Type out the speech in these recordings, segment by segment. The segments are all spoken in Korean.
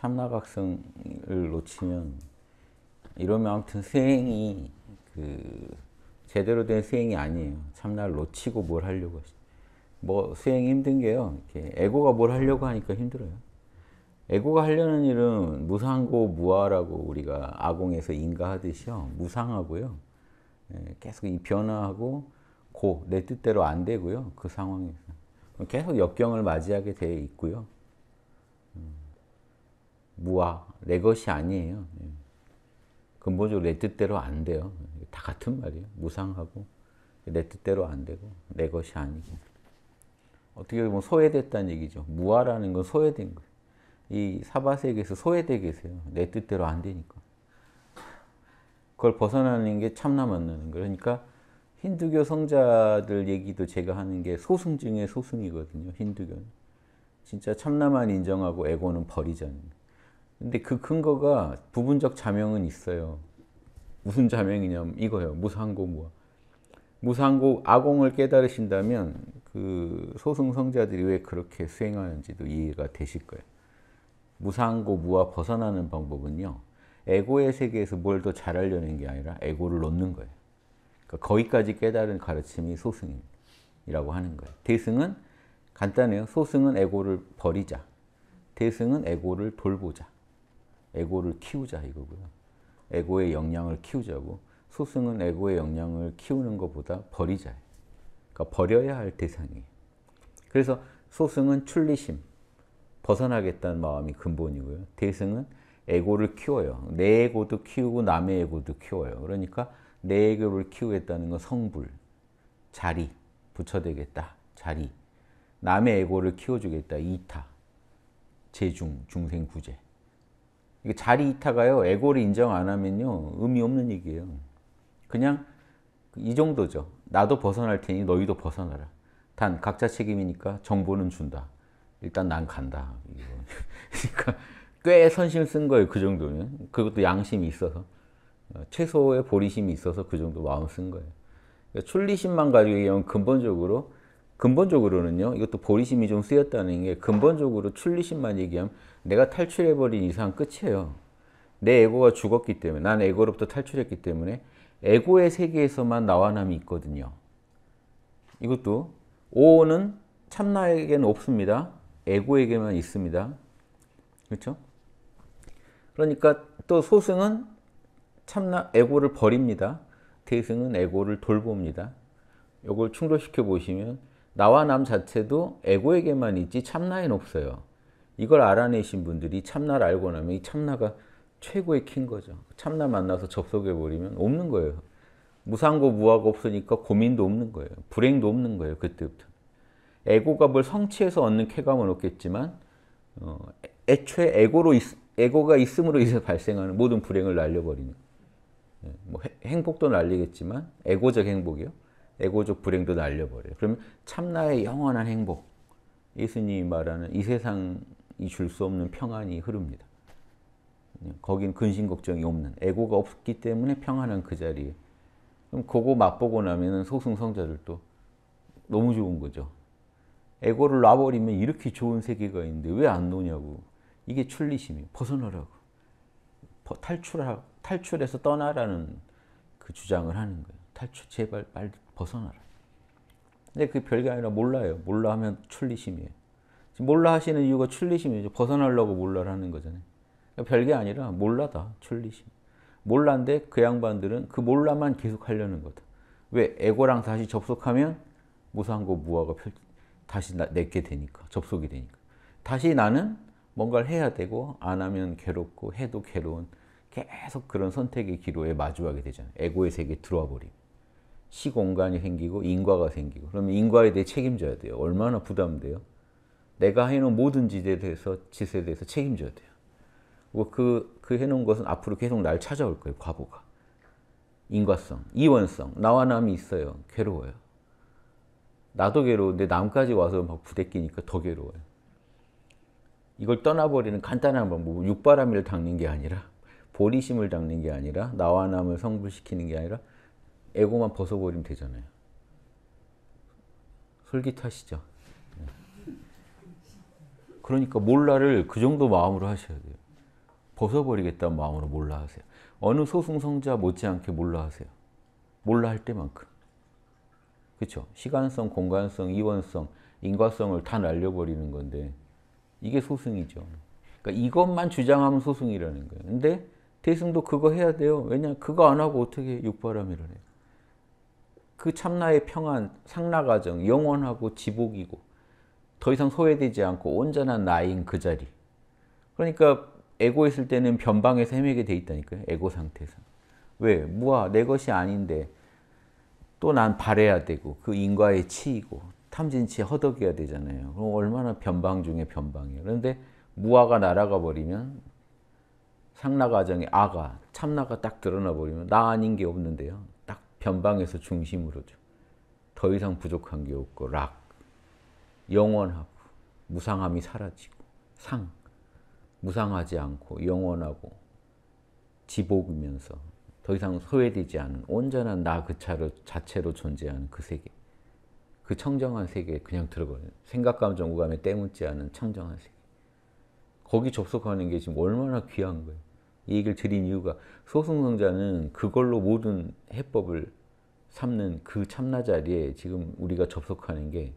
참나각성을 놓치면 이러면 아무튼 수행이 그 제대로 된 수행이 아니에요. 참나를 놓치고 뭘 하려고 뭐 수행이 힘든 게요. 이렇게 에고가 뭘 하려고 하니까 힘들어요. 에고가 하려는 일은 무상고 무아라고 우리가 아공에서 인가하듯이요. 무상하고요. 예, 계속 이 변화하고 고 내 뜻대로 안 되고요. 그 상황에서 계속 역경을 맞이하게 돼 있고요. 무아, 내 것이 아니에요. 예. 근본적으로 내 뜻대로 안 돼요. 다 같은 말이에요. 무상하고 내 뜻대로 안 되고 내 것이 아니고 어떻게 보면 소외됐다는 얘기죠. 무아라는 건 소외된 거예요. 이 사바세계에서 소외되 계세요. 내 뜻대로 안 되니까. 그걸 벗어나는 게 참나 만나는 거예요. 그러니까 힌두교 성자들 얘기도 제가 하는 게 소승 중에 소승이거든요. 힌두교는. 진짜 참나만 인정하고 에고는 버리자는 거예요. 근데 그 근거가 부분적 자명은 있어요. 무슨 자명이냐면 이거예요. 무상고 뭐. 무상고 아공을 깨달으신다면 그 소승성자들이 왜 그렇게 수행하는지도 이해가 되실 거예요. 무상고 무와 벗어나는 방법은요. 에고의 세계에서 뭘 더 잘하려는 게 아니라 에고를 놓는 거예요. 그러니까 거기까지 깨달은 가르침이 소승이라고 하는 거예요. 대승은 간단해요. 소승은 에고를 버리자. 대승은 에고를 돌보자. 에고를 키우자 이거고요. 에고의 역량을 키우자고 소승은 에고의 역량을 키우는 것보다 버리자. 그러니까 버려야 할 대상이. 그래서 소승은 출리심, 벗어나겠다는 마음이 근본이고요. 대승은 에고를 키워요. 내 에고도 키우고 남의 에고도 키워요. 그러니까 내 에고를 키우겠다는 건 성불, 자리, 붙여대겠다, 자리. 남의 에고를 키워주겠다, 이타, 재중, 중생구제. 이게 자리 이타가요. 에고를 인정 안 하면요. 의미 없는 얘기예요. 그냥 이 정도죠. 나도 벗어날 테니 너희도 벗어나라. 단 각자 책임이니까 정보는 준다. 일단 난 간다. 그러니까 꽤 선심 쓴 거예요. 그 정도는. 그것도 양심이 있어서. 어, 최소의 보리심이 있어서 그 정도 마음 쓴 거예요. 그러니까 출리심만 가지고 얘기하면 근본적으로 근본적으로는요. 이것도 보리심이 좀 쓰였다는 게 근본적으로 출리심만 얘기하면 내가 탈출해버린 이상 끝이에요. 내 에고가 죽었기 때문에 난 에고로부터 탈출했기 때문에 에고의 세계에서만 나와남이 있거든요. 이것도 오는 참나에게는 없습니다. 에고에게만 있습니다. 그렇죠? 그러니까 또 소승은 참나 에고를 버립니다. 대승은 에고를 돌봅니다. 이걸 충돌시켜 보시면 나와 남 자체도 에고에게만 있지 참나엔 없어요. 이걸 알아내신 분들이 참나를 알고 나면 이 참나가 최고의 킨 거죠. 참나 만나서 접속해버리면 없는 거예요. 무상고 무하고 없으니까 고민도 없는 거예요. 불행도 없는 거예요. 그때부터. 에고가 뭘 성취해서 얻는 쾌감은 없겠지만 어, 애초에 에고로 있, 에고가 있음으로 인해 발생하는 모든 불행을 날려버리는 예, 뭐 행복도 날리겠지만 에고적 행복이요. 에고적 불행도 날려버려요. 그러면 참나의 영원한 행복, 예수님이 말하는 이 세상이 줄 수 없는 평안이 흐릅니다. 거긴 근심 걱정이 없는 에고가 없기 때문에 평안한 그 자리에 그럼 그거 맛보고 나면 소승성자들도 너무 좋은 거죠. 에고를 놔버리면 이렇게 좋은 세계가 있는데 왜 안 노냐고 이게 출리심이 벗어나라고 탈출하, 탈출해서 떠나라는 그 주장을 하는 거예요. 탈출 제발 빨리 벗어나라. 근데 그게 별게 아니라 몰라요. 몰라 하면 출리심이에요. 몰라 하시는 이유가 출리심이죠. 벗어나려고 몰라라는 거잖아요. 그러니까 별게 아니라 몰라다. 출리심. 몰라인데 그 양반들은 그 몰라만 계속 하려는 거다. 왜? 에고랑 다시 접속하면 무상고 무아가 펼, 다시 나, 내게 되니까. 접속이 되니까. 다시 나는 뭔가를 해야 되고 안 하면 괴롭고 해도 괴로운 계속 그런 선택의 기로에 마주하게 되잖아요. 에고의 세계에 들어와 버리고. 시공간이 생기고 인과가 생기고 그러면 인과에 대해 책임져야 돼요. 얼마나 부담돼요? 내가 해놓은 모든 지에 대해서 짓에 대해서 책임져야 돼요. 그, 그 해놓은 것은 앞으로 계속 날 찾아올 거예요. 과보가. 인과성, 이원성. 나와 남이 있어요. 괴로워요. 나도 괴로운데 남까지 와서 막 부대끼니까 더 괴로워요. 이걸 떠나버리는 간단한 방법, 육바람이를 닦는 게 아니라 보리심을 닦는 게 아니라 나와 남을 성불시키는 게 아니라 에고만 벗어버리면 되잖아요. 솔깃하시죠? 네. 그러니까 몰라를 그 정도 마음으로 하셔야 돼요. 벗어버리겠다는 마음으로 몰라 하세요. 어느 소승성자 못지않게 몰라 하세요. 몰라 할 때만큼. 그렇죠? 시간성, 공간성, 이원성, 인과성을 다 날려버리는 건데 이게 소승이죠. 그러니까 이것만 주장하면 소승이라는 거예요. 근데 대승도 그거 해야 돼요. 왜냐? 그거 안 하고 어떻게 육바람이를 해요. 그 참나의 평안, 상나가정 영원하고 지복이고 더 이상 소외되지 않고 온전한 나인 그 자리. 그러니까 에고 있을 때는 변방에서 헤매게 돼 있다니까요. 에고 상태에서. 왜? 무아, 내 것이 아닌데 또 난 바래야 되고 그 인과에 치이고 탐진치 허덕여야 되잖아요. 그럼 얼마나 변방 중에 변방이에요. 그런데 무아가 날아가 버리면 상나가정의 아가 참나가 딱 드러나 버리면 나 아닌 게 없는데요. 변방에서 중심으로죠. 더 이상 부족한 게 없고 락, 영원하고 무상함이 사라지고 상, 무상하지 않고 영원하고 지복이면서 더 이상 소외되지 않은 온전한 나 그 자체로 존재하는 그 세계. 그 청정한 세계에 그냥 들어가요. 생각감, 정구감에 때묻지 않은 청정한 세계. 거기 접속하는 게 지금 얼마나 귀한 거예요. 이 얘기를 드린 이유가 소승성자는 그걸로 모든 해법을 삼는 그 참나 자리에 지금 우리가 접속하는 게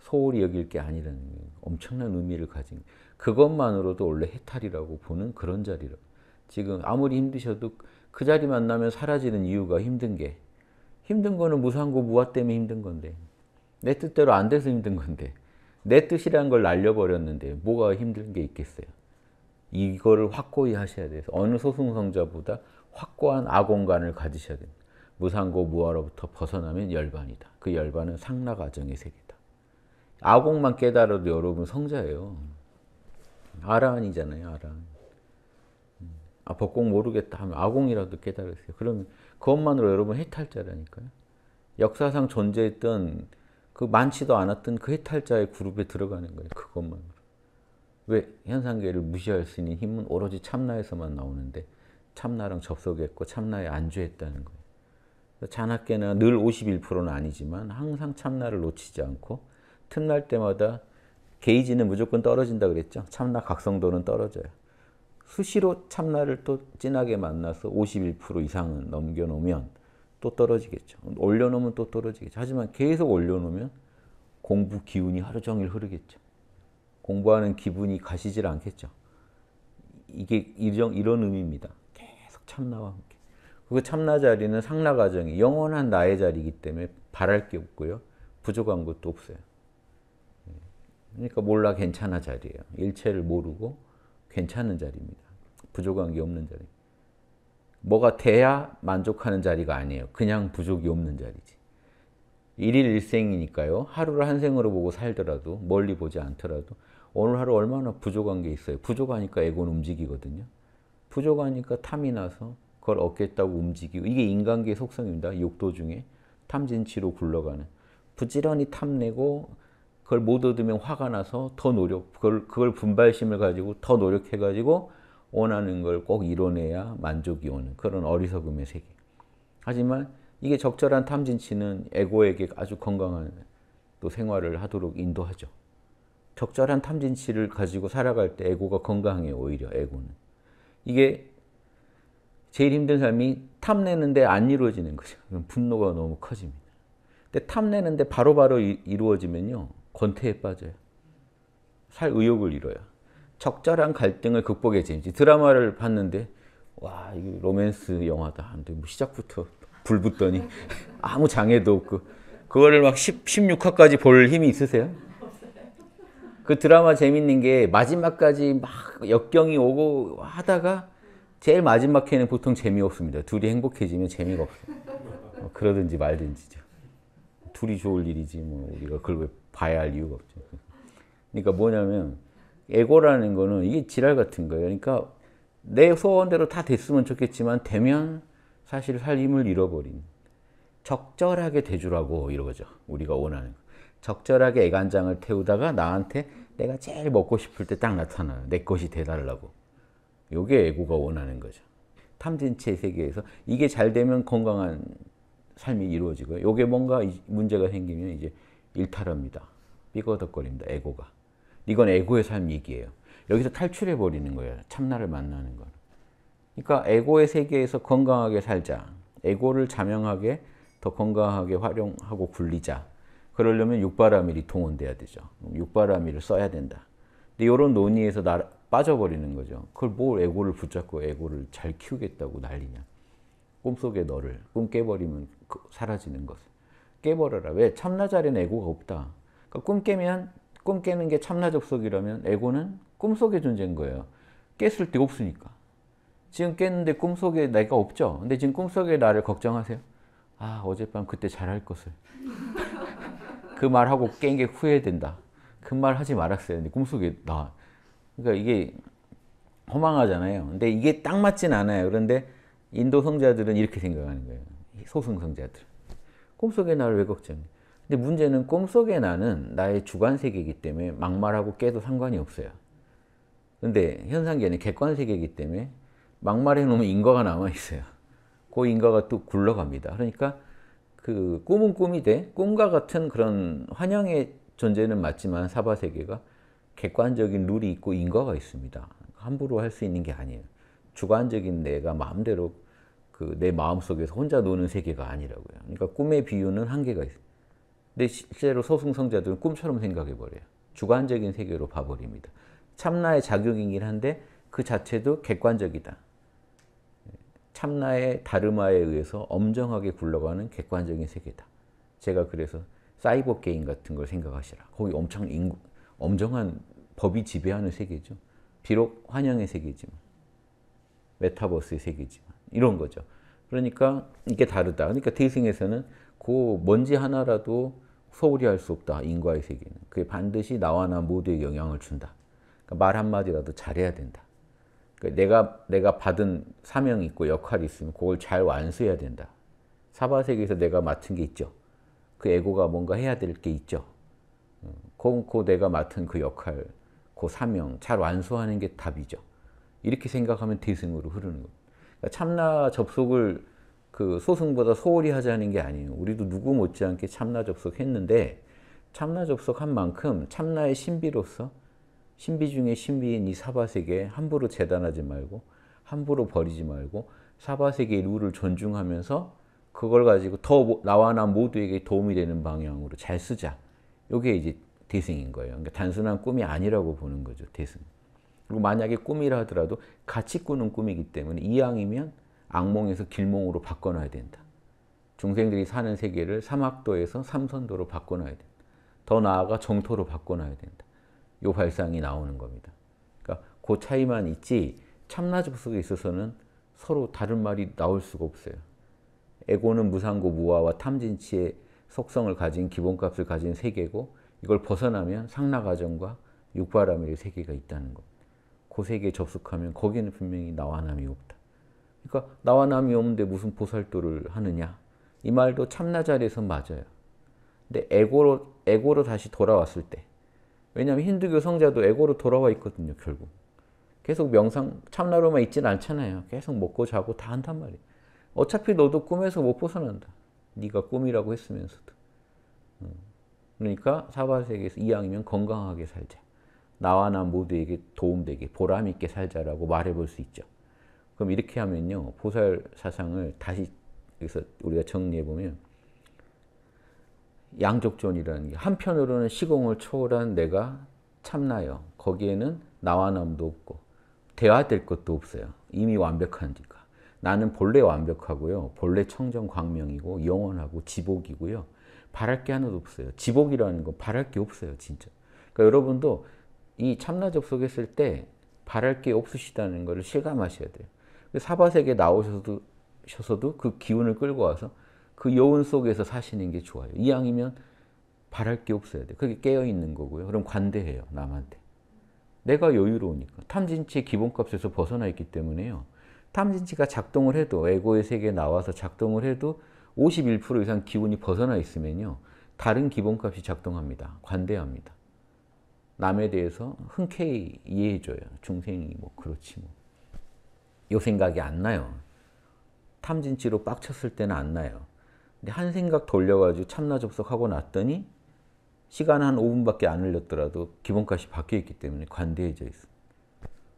소홀히 여길 게 아니라는 엄청난 의미를 가진 그것만으로도 원래 해탈이라고 보는 그런 자리로 지금 아무리 힘드셔도 그 자리 만나면 사라지는 이유가 힘든 게 힘든 거는 무상고 무아 때문에 힘든 건데 내 뜻대로 안 돼서 힘든 건데 내 뜻이란 걸 날려버렸는데 뭐가 힘든 게 있겠어요. 이거를 확고히 하셔야 돼서 어느 소승성자보다 확고한 아공간을 가지셔야 됩니다. 무상고 무아로부터 벗어나면 열반이다. 그 열반은 상라 가정의 세계다. 아공만 깨달아도 여러분 성자예요. 아라한이잖아요. 아라한. 음. 아, 법공 모르겠다 하면 아공이라도 깨달으세요. 그러면 그것만으로 여러분 해탈자라니까요. 역사상 존재했던 그 많지도 않았던 그 해탈자의 그룹에 들어가는 거예요. 그것만. 왜 현상계를 무시할 수 있는 힘은 오로지 참나에서만 나오는데 참나랑 접속했고 참나에 안주했다는 거예요. 잔학계는 늘 51%는 아니지만 항상 참나를 놓치지 않고 틈날 때마다 게이지는 무조건 떨어진다 그랬죠. 참나 각성도는 떨어져요. 수시로 참나를 또 진하게 만나서 51% 이상은 넘겨놓으면 또 떨어지겠죠. 올려놓으면 또 떨어지겠죠. 하지만 계속 올려놓으면 공부 기운이 하루 종일 흐르겠죠. 공부하는 기분이 가시질 않겠죠. 이게 이런, 이런 의미입니다. 계속 참나와 함께. 그 참나 자리는 상나 과정이 영원한 나의 자리이기 때문에 바랄 게 없고요. 부족한 것도 없어요. 그러니까 몰라 괜찮아 자리예요. 일체를 모르고 괜찮은 자리입니다. 부족한 게 없는 자리. 뭐가 돼야 만족하는 자리가 아니에요. 그냥 부족이 없는 자리지. 일일 일생이니까요. 하루를 한 생으로 보고 살더라도 멀리 보지 않더라도 오늘 하루 얼마나 부족한 게 있어요. 부족하니까 에고는 움직이거든요. 부족하니까 탐이 나서 그걸 얻겠다고 움직이고 이게 인간계의 속성입니다. 욕도 중에 탐진치로 굴러가는 부지런히 탐내고 그걸 못 얻으면 화가 나서 더 노력 그걸, 그걸 분발심을 가지고 더 노력해 가지고 원하는 걸 꼭 이뤄내야 만족이 오는 그런 어리석음의 세계. 하지만 이게 적절한 탐진치는 에고에게 아주 건강한 또 생활을 하도록 인도하죠. 적절한 탐진치를 가지고 살아갈 때 에고가 건강해요. 오히려 에고는. 이게 제일 힘든 삶이 탐내는데 안 이루어지는 거죠. 분노가 너무 커집니다. 근데 탐내는데 바로바로 이루어지면요. 권태에 빠져요. 살 의욕을 잃어요. 적절한 갈등을 극복해 지 드라마를 봤는데 와, 이거 로맨스 영화다. 근데 뭐 시작부터 불 붙더니 아무 장애도 없고 그거를 막 10, 16화까지 볼 힘이 있으세요? 그 드라마 재밌는 게 마지막까지 막 역경이 오고 하다가 제일 마지막 회는 보통 재미없습니다. 둘이 행복해지면 재미가 없어요. 뭐 그러든지 말든지죠. 둘이 좋을 일이지 뭐 우리가 그걸 왜 봐야 할 이유가 없죠. 그러니까 뭐냐면 에고라는 거는 이게 지랄 같은 거예요. 그러니까 내 소원대로 다 됐으면 좋겠지만 되면 사실 살림을 잃어버린 적절하게 대주라고 이러죠. 우리가 원하는 거. 적절하게 애간장을 태우다가 나한테 내가 제일 먹고 싶을 때 딱 나타나요. 내 것이 돼달라고. 이게 애고가 원하는 거죠. 탐진체 세계에서 이게 잘 되면 건강한 삶이 이루어지고요. 요게 뭔가 문제가 생기면 이제 일탈합니다. 삐거덕거립니다. 애고가. 이건 애고의 삶이기예요. 여기서 탈출해 버리는 거예요. 참나를 만나는 거. 그러니까 에고의 세계에서 건강하게 살자. 에고를 자명하게 더 건강하게 활용하고 굴리자. 그러려면 육바라밀 이통원 돼야 되죠. 육바라밀을 써야 된다. 근데 이런 논의에서 나, 빠져버리는 거죠. 그걸 뭘 에고를 붙잡고 에고를 잘 키우겠다고 난리냐. 꿈속에 너를 꿈 깨버리면 그, 사라지는 것 깨버려라. 왜? 참나자리는 에고가 없다. 그러니까 꿈 깨면 꿈 깨는 게 참나 접속이라면 에고는 꿈속의 존재인 거예요. 깼을 때 없으니까. 지금 깼는데 꿈속에 내가 없죠. 근데 지금 꿈속에 나를 걱정하세요. 아 어젯밤 그때 잘할 것을. 그 말하고 깬 게 후회된다. 그 말 하지 말았어야 했는데 꿈속에 나. 그러니까 이게 허망하잖아요. 근데 이게 딱 맞진 않아요. 그런데 인도 성자들은 이렇게 생각하는 거예요. 소승 성자들. 꿈속에 나를 왜 걱정해? 근데 문제는 꿈속에 나는 나의 주관 세계이기 때문에 막말하고 깨도 상관이 없어요. 근데 현상계는 객관 세계이기 때문에 막말해 놓으면 인과가 남아 있어요. 그 인과가 또 굴러갑니다. 그러니까 그 꿈은 꿈이 돼 꿈과 같은 그런 환영의 존재는 맞지만 사바 세계가 객관적인 룰이 있고 인과가 있습니다. 함부로 할 수 있는 게 아니에요. 주관적인 내가 마음대로 그 내 마음속에서 혼자 노는 세계가 아니라고요. 그러니까 꿈의 비유는 한계가 있어요. 근데 실제로 소승성자들은 꿈처럼 생각해버려요. 주관적인 세계로 봐버립니다. 참나의 작용이긴 한데 그 자체도 객관적이다. 참나의 다르마에 의해서 엄정하게 굴러가는 객관적인 세계다. 제가 그래서 사이버 게임 같은 걸 생각하시라. 거기 엄청 인구, 엄정한 법이 지배하는 세계죠. 비록 환영의 세계지만, 메타버스의 세계지만 이런 거죠. 그러니까 이게 다르다. 그러니까 대승에서는 그 먼지 하나라도 소홀히 할 수 없다. 인과의 세계는. 그게 반드시 나와 나 모두에 영향을 준다. 그러니까 말 한마디라도 잘해야 된다. 그러니까 내가 내가 받은 사명이 있고 역할이 있으면 그걸 잘 완수해야 된다. 사바세계에서 내가 맡은 게 있죠. 그 에고가 뭔가 해야 될 게 있죠. 음, 그, 그 내가 맡은 그 역할, 그 사명 잘 완수하는 게 답이죠. 이렇게 생각하면 대승으로 흐르는 겁 그러니까 참나 접속을 그 소승보다 소홀히 하자는 게 아니에요. 우리도 누구 못지않게 참나 접속했는데 참나 접속한 만큼 참나의 신비로서 신비 중에 신비인 이 사바세계 함부로 재단하지 말고 함부로 버리지 말고 사바세계의 룰을 존중하면서 그걸 가지고 더 나와 나 모두에게 도움이 되는 방향으로 잘 쓰자. 이게 이제 대승인 거예요. 그러니까 단순한 꿈이 아니라고 보는 거죠. 대승. 그리고 만약에 꿈이라 하더라도 같이 꾸는 꿈이기 때문에 이왕이면 악몽에서 길몽으로 바꿔놔야 된다. 중생들이 사는 세계를 사막도에서 삼선도로 바꿔놔야 된다. 더 나아가 정토로 바꿔놔야 된다. 요 발상이 나오는 겁니다. 그러니까 그 차이만 있지 참나접속에 있어서는 서로 다른 말이 나올 수가 없어요. 에고는 무상고 무아와 탐진치의 속성을 가진 기본값을 가진 세계고 이걸 벗어나면 상나가정과 육바람의 세계가 있다는 것. 그 세계에 접속하면 거기는 분명히 나와 남이 없다. 그러니까 나와 남이 없는데 무슨 보살도를 하느냐. 이 말도 참나 자리에서 맞아요. 근데 에고로, 에고로 다시 돌아왔을 때 왜냐하면 힌두교 성자도 에고로 돌아와 있거든요, 결국. 계속 명상, 참나로만 있진 않잖아요. 계속 먹고 자고 다 한단 말이에요. 어차피 너도 꿈에서 못 벗어난다. 네가 꿈이라고 했으면서도. 음. 그러니까 사바세계에서 이왕이면 건강하게 살자. 나와 나 모두에게 도움되게 보람 있게 살자라고 말해볼 수 있죠. 그럼 이렇게 하면요. 보살 사상을 다시 여기서 우리가 정리해보면 양적존이라는 게 한편으로는 시공을 초월한 내가 참나요. 거기에는 나와 남도 없고 대화될 것도 없어요. 이미 완벽한니까 나는 본래 완벽하고요. 본래 청정 광명이고 영원하고 지복이고요. 바랄 게 하나도 없어요. 지복이라는 건 바랄 게 없어요. 진짜. 그러니까 여러분도 이 참나 접속했을 때 바랄 게 없으시다는 것 실감하셔야 돼요. 그 사바세계 나오셔도 그 기운을 끌고 와서 그 여운 속에서 사시는 게 좋아요. 이왕이면 바랄 게 없어야 돼. 그게 깨어있는 거고요. 그럼 관대해요, 남한테. 내가 여유로우니까. 탐진치의 기본값에서 벗어나 있기 때문에요. 탐진치가 작동을 해도, 에고의 세계에 나와서 작동을 해도 51% 이상 기운이 벗어나 있으면요. 다른 기본값이 작동합니다. 관대합니다. 남에 대해서 흔쾌히 이해해줘요. 중생이 뭐 그렇지 뭐. 요 생각이 안 나요. 탐진치로 빡쳤을 때는 안 나요. 근데 한 생각 돌려가지고 참나 접속하고 났더니 시간 한 5분밖에 안 흘렸더라도 기본값이 바뀌어 있기 때문에 관대해져 있어.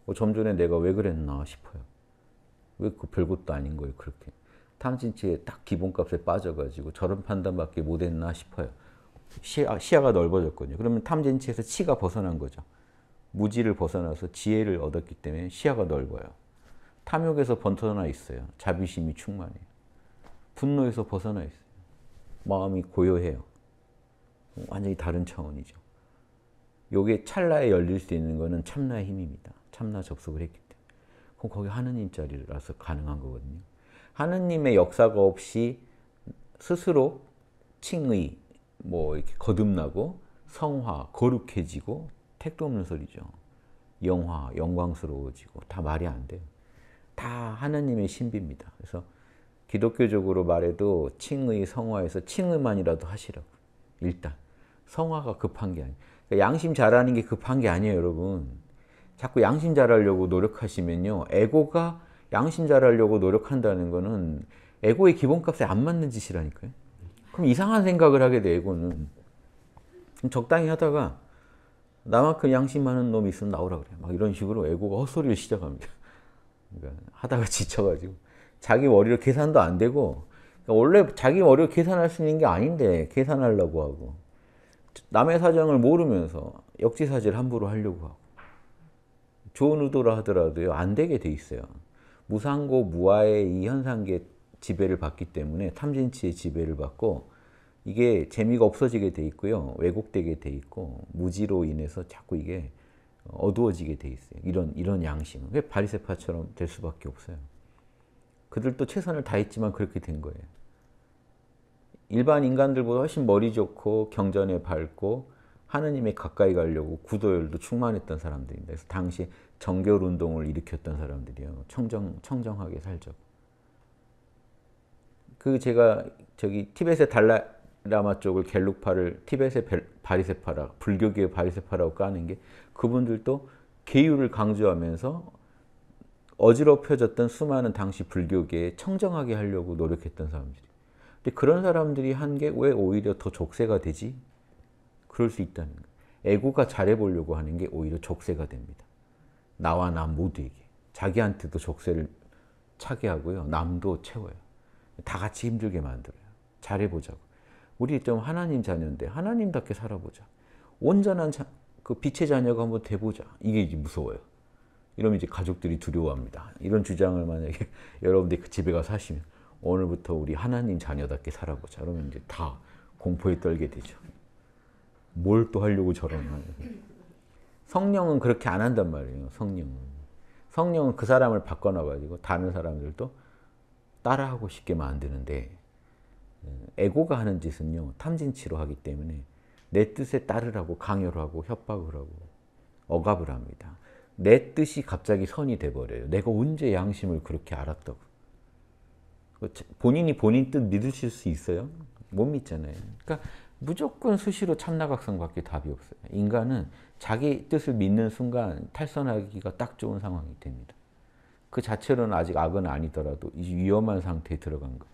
뭐좀 어, 전에 내가 왜 그랬나 싶어요. 왜 그 별것도 아닌 거예요, 그렇게. 탐진치에 딱 기본값에 빠져가지고 저런 판단밖에 못했나 싶어요. 시야, 시야가 넓어졌거든요. 그러면 탐진치에서 치가 벗어난 거죠. 무지를 벗어나서 지혜를 얻었기 때문에 시야가 넓어요. 탐욕에서 번터나 있어요. 자비심이 충만해요. 분노에서 벗어나 있어요. 마음이 고요해요. 완전히 다른 차원이죠. 요게 찰나에 열릴 수 있는 거는 참나의 힘입니다. 참나 접속을 했기 때문에. 그럼 거기 하느님 자리라서 가능한 거거든요. 하느님의 역사가 없이 스스로 칭의, 뭐 이렇게 거듭나고 성화, 거룩해지고 택도 없는 소리죠. 영화, 영광스러워지고 다 말이 안 돼요. 다 하느님의 신비입니다. 그래서 기독교적으로 말해도 칭의 성화에서 칭의만이라도 하시라고. 일단 성화가 급한 게 아니에요. 그러니까 양심 잘하는 게 급한 게 아니에요, 여러분. 자꾸 양심 잘하려고 노력하시면요. 에고가 양심 잘하려고 노력한다는 거는 에고의 기본값에 안 맞는 짓이라니까요. 그럼 이상한 생각을 하게 돼, 에고는. 적당히 하다가 나만큼 양심 많은 놈이 있으면 나오라 그래. 막 이런 식으로 에고가 헛소리를 시작합니다. 그러니까 하다가 지쳐가지고. 자기 머리로 계산도 안 되고 그러니까 원래 자기 머리로 계산할 수 있는 게 아닌데 계산하려고 하고 남의 사정을 모르면서 역지사지를 함부로 하려고 하고 좋은 의도라 하더라도요 안 되게 돼 있어요 무상고 무아의 이 현상계 지배를 받기 때문에 탐진치의 지배를 받고 이게 재미가 없어지게 돼 있고요 왜곡되게 돼 있고 무지로 인해서 자꾸 이게 어, 어두워지게 돼 있어요 이런 이런 양심 왜 바리새파처럼 될 수밖에 없어요. 그들도 최선을 다했지만 그렇게 된 거예요. 일반 인간들보다 훨씬 머리 좋고 경전에 밝고 하느님에 가까이 가려고 구도열도 충만했던 사람들인데 그래서 당시 정결 운동을 일으켰던 사람들이요. 청정 청정하게 살자그 제가 저기 티벳의 달라마 쪽을 갤룩파를 티벳의 바리세파라 불교계의 바리세파라고 까는 게 그분들도 계율을 강조하면서 어지럽혀졌던 수많은 당시 불교계에 청정하게 하려고 노력했던 사람들이. 근데 그런 사람들이 한 게 왜 오히려 더 족쇄가 되지? 그럴 수 있다는 거예요. 에고가 잘해보려고 하는 게 오히려 족쇄가 됩니다. 나와 남 모두에게. 자기한테도 족쇄를 차게 하고요. 남도 채워요. 다 같이 힘들게 만들어요. 잘해보자고. 우리 좀 하나님 자녀인데 하나님답게 살아보자. 온전한 자, 그 빛의 자녀가 한번 돼보자. 이게 이제 무서워요. 이러면 이제 가족들이 두려워합니다. 이런 주장을 만약에 여러분들이 그 집에 가서 하시면 오늘부터 우리 하나님 자녀답게 살아고 그러면 이제 다 공포에 떨게 되죠. 뭘 또 하려고 저런 성령은 그렇게 안 한단 말이에요. 성령은 성령은 그 사람을 바꿔놔가지고 다른 사람들도 따라하고 싶게 만드는데 에고가 하는 짓은요 탐진치로 하기 때문에 내 뜻에 따르라고 강요를 하고 협박을 하고 억압을 합니다. 내 뜻이 갑자기 선이 돼버려요. 내가 언제 양심을 그렇게 알았다고. 그 본인이 본인 뜻 믿으실 수 있어요? 못 믿잖아요. 그러니까 무조건 수시로 참나각성밖에 답이 없어요. 인간은 자기 뜻을 믿는 순간 탈선하기가 딱 좋은 상황이 됩니다. 그 자체로는 아직 악은 아니더라도 위험한 상태에 들어간 거예요.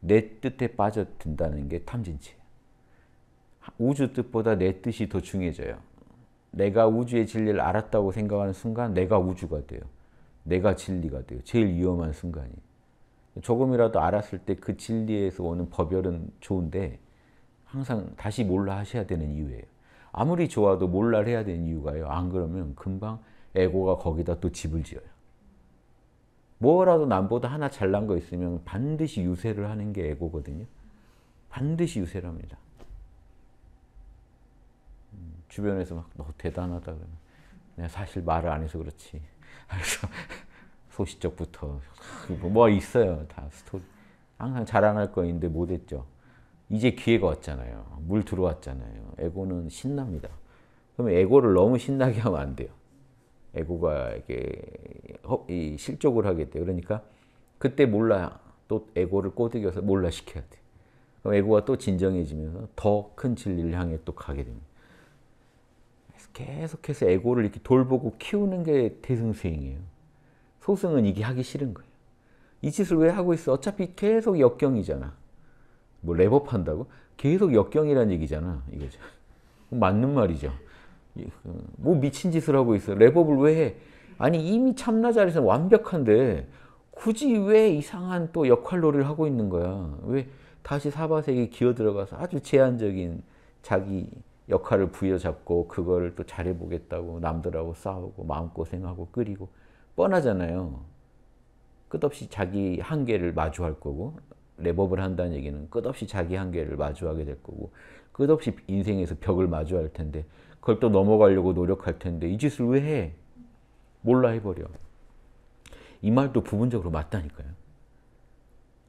내 뜻에 빠져든다는 게 탐진치예요. 우주 뜻보다 내 뜻이 더 중요해져요. 내가 우주의 진리를 알았다고 생각하는 순간 내가 우주가 돼요. 내가 진리가 돼요. 제일 위험한 순간이. 조금이라도 알았을 때 그 진리에서 오는 법열은 좋은데 항상 다시 몰라 하셔야 되는 이유예요. 아무리 좋아도 몰라 해야 되는 이유가요. 안 그러면 금방 에고가 거기다 또 집을 지어요. 뭐라도 남보다 하나 잘난 거 있으면 반드시 유세를 하는 게 에고거든요. 반드시 유세를 합니다. 주변에서 막 너 대단하다 그러면 내가 사실 말을 안 해서 그렇지. 그래서 소시적부터 뭐, 뭐 있어요 다 스토리. 항상 자랑할 거인데 못했죠. 이제 기회가 왔잖아요. 물 들어왔잖아요. 에고는 신납니다. 그러면 에고를 너무 신나게 하면 안 돼요. 에고가 이게 실족을 하게 돼 그러니까 그때 몰라 또 에고를 꼬드겨서 몰라 시켜야 돼. 그럼 에고가 또 진정해지면서 더 큰 진리를 향해 또 가게 됩니다. 계속해서 에고를 이렇게 돌보고 키우는 게 대승수행이에요. 소승은 이게 하기 싫은 거예요. 이 짓을 왜 하고 있어? 어차피 계속 역경이잖아. 뭐 랩업한다고? 계속 역경이란 얘기잖아. 이거죠. 맞는 말이죠. 그, 뭐 미친 짓을 하고 있어. 랩업을 왜 해? 아니 이미 참나자리에서 완벽한데 굳이 왜 이상한 또 역할놀이를 하고 있는 거야. 왜 다시 사바세계 기어들어가서 아주 제한적인 자기 역할을 부여잡고 그걸 또 잘해보겠다고 남들하고 싸우고 마음고생하고 끓이고 뻔하잖아요. 끝없이 자기 한계를 마주할 거고 랩업을 한다는 얘기는 끝없이 자기 한계를 마주하게 될 거고 끝없이 인생에서 벽을 마주할 텐데 그걸 또 넘어가려고 노력할 텐데 이 짓을 왜 해? 몰라 해버려. 이 말도 부분적으로 맞다니까요.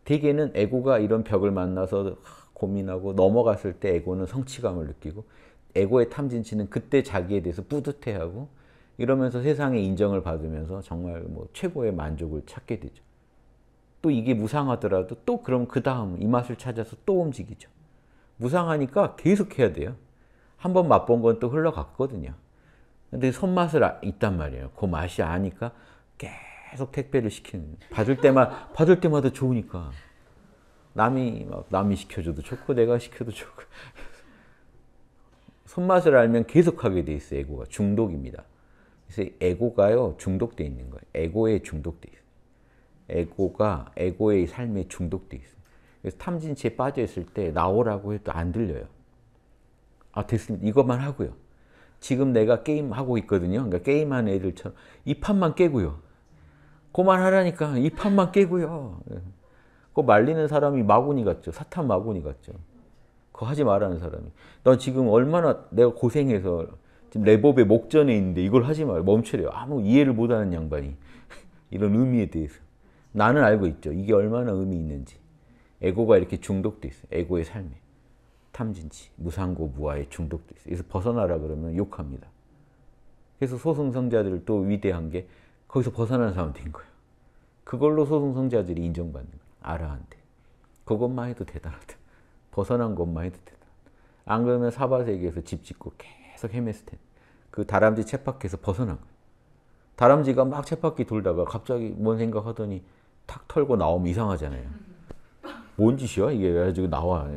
대개는 에고가 이런 벽을 만나서 고민하고 넘어갔을 때 에고는 성취감을 느끼고 에고의 탐진치는 그때 자기에 대해서 뿌듯해하고 이러면서 세상의 인정을 받으면서 정말 뭐 최고의 만족을 찾게 되죠. 또 이게 무상하더라도 또 그럼 그 다음 이 맛을 찾아서 또 움직이죠. 무상하니까 계속 해야 돼요. 한번 맛본 건 또 흘러갔거든요. 근데 손맛을 아, 있단 말이에요. 그 맛이 아니까 계속 택배를 시키는 받을 때만 받을 때마다 좋으니까 남이 막 남이 시켜줘도 좋고 내가 시켜도 좋고 손맛을 알면 계속하게 돼 있어요. 에고가 중독입니다. 그래서 에고가요 중독돼 있는 거예요. 에고에 중독돼 있어요. 에고가 에고의 삶에 중독돼 있어요. 그래서 탐진치에 빠져 있을 때 나오라고 해도 안 들려요. 아 됐습니다. 이것만 하고요. 지금 내가 게임 하고 있거든요. 그러니까 게임하는 애들처럼 이 판만 깨고요. 그만 하라니까 이 판만 깨고요. 그 말리는 사람이 마구니 같죠. 사탄 마구니 같죠. 그거 하지 말라는 사람이. 너 지금 얼마나 내가 고생해서 지금 랩업의 목전에 있는데 이걸 하지 말 멈추래요. 아무 이해를 못하는 양반이. 이런 의미에 대해서. 나는 알고 있죠. 이게 얼마나 의미 있는지. 에고가 이렇게 중독돼 있어요. 에고의 삶에. 탐진치, 무상고, 무아에 중독돼 있어요. 그래서 벗어나라 그러면 욕합니다. 그래서 소승성자들도 위대한 게 거기서 벗어나는 사람들 거예요. 그걸로 소승성자들이 인정받는 거예요. 아라한테. 그것만 해도 대단하다. 벗어난 것만 해도 된다. 안 그러면 사바세계에서 집 짓고 계속 헤맸을 텐데 그 다람쥐 채바퀴에서 벗어난 거예요. 다람쥐가 막 채바퀴 돌다가 갑자기 뭔 생각하더니 탁 털고 나오면 이상하잖아요. 뭔 짓이야? 이게 그 나와.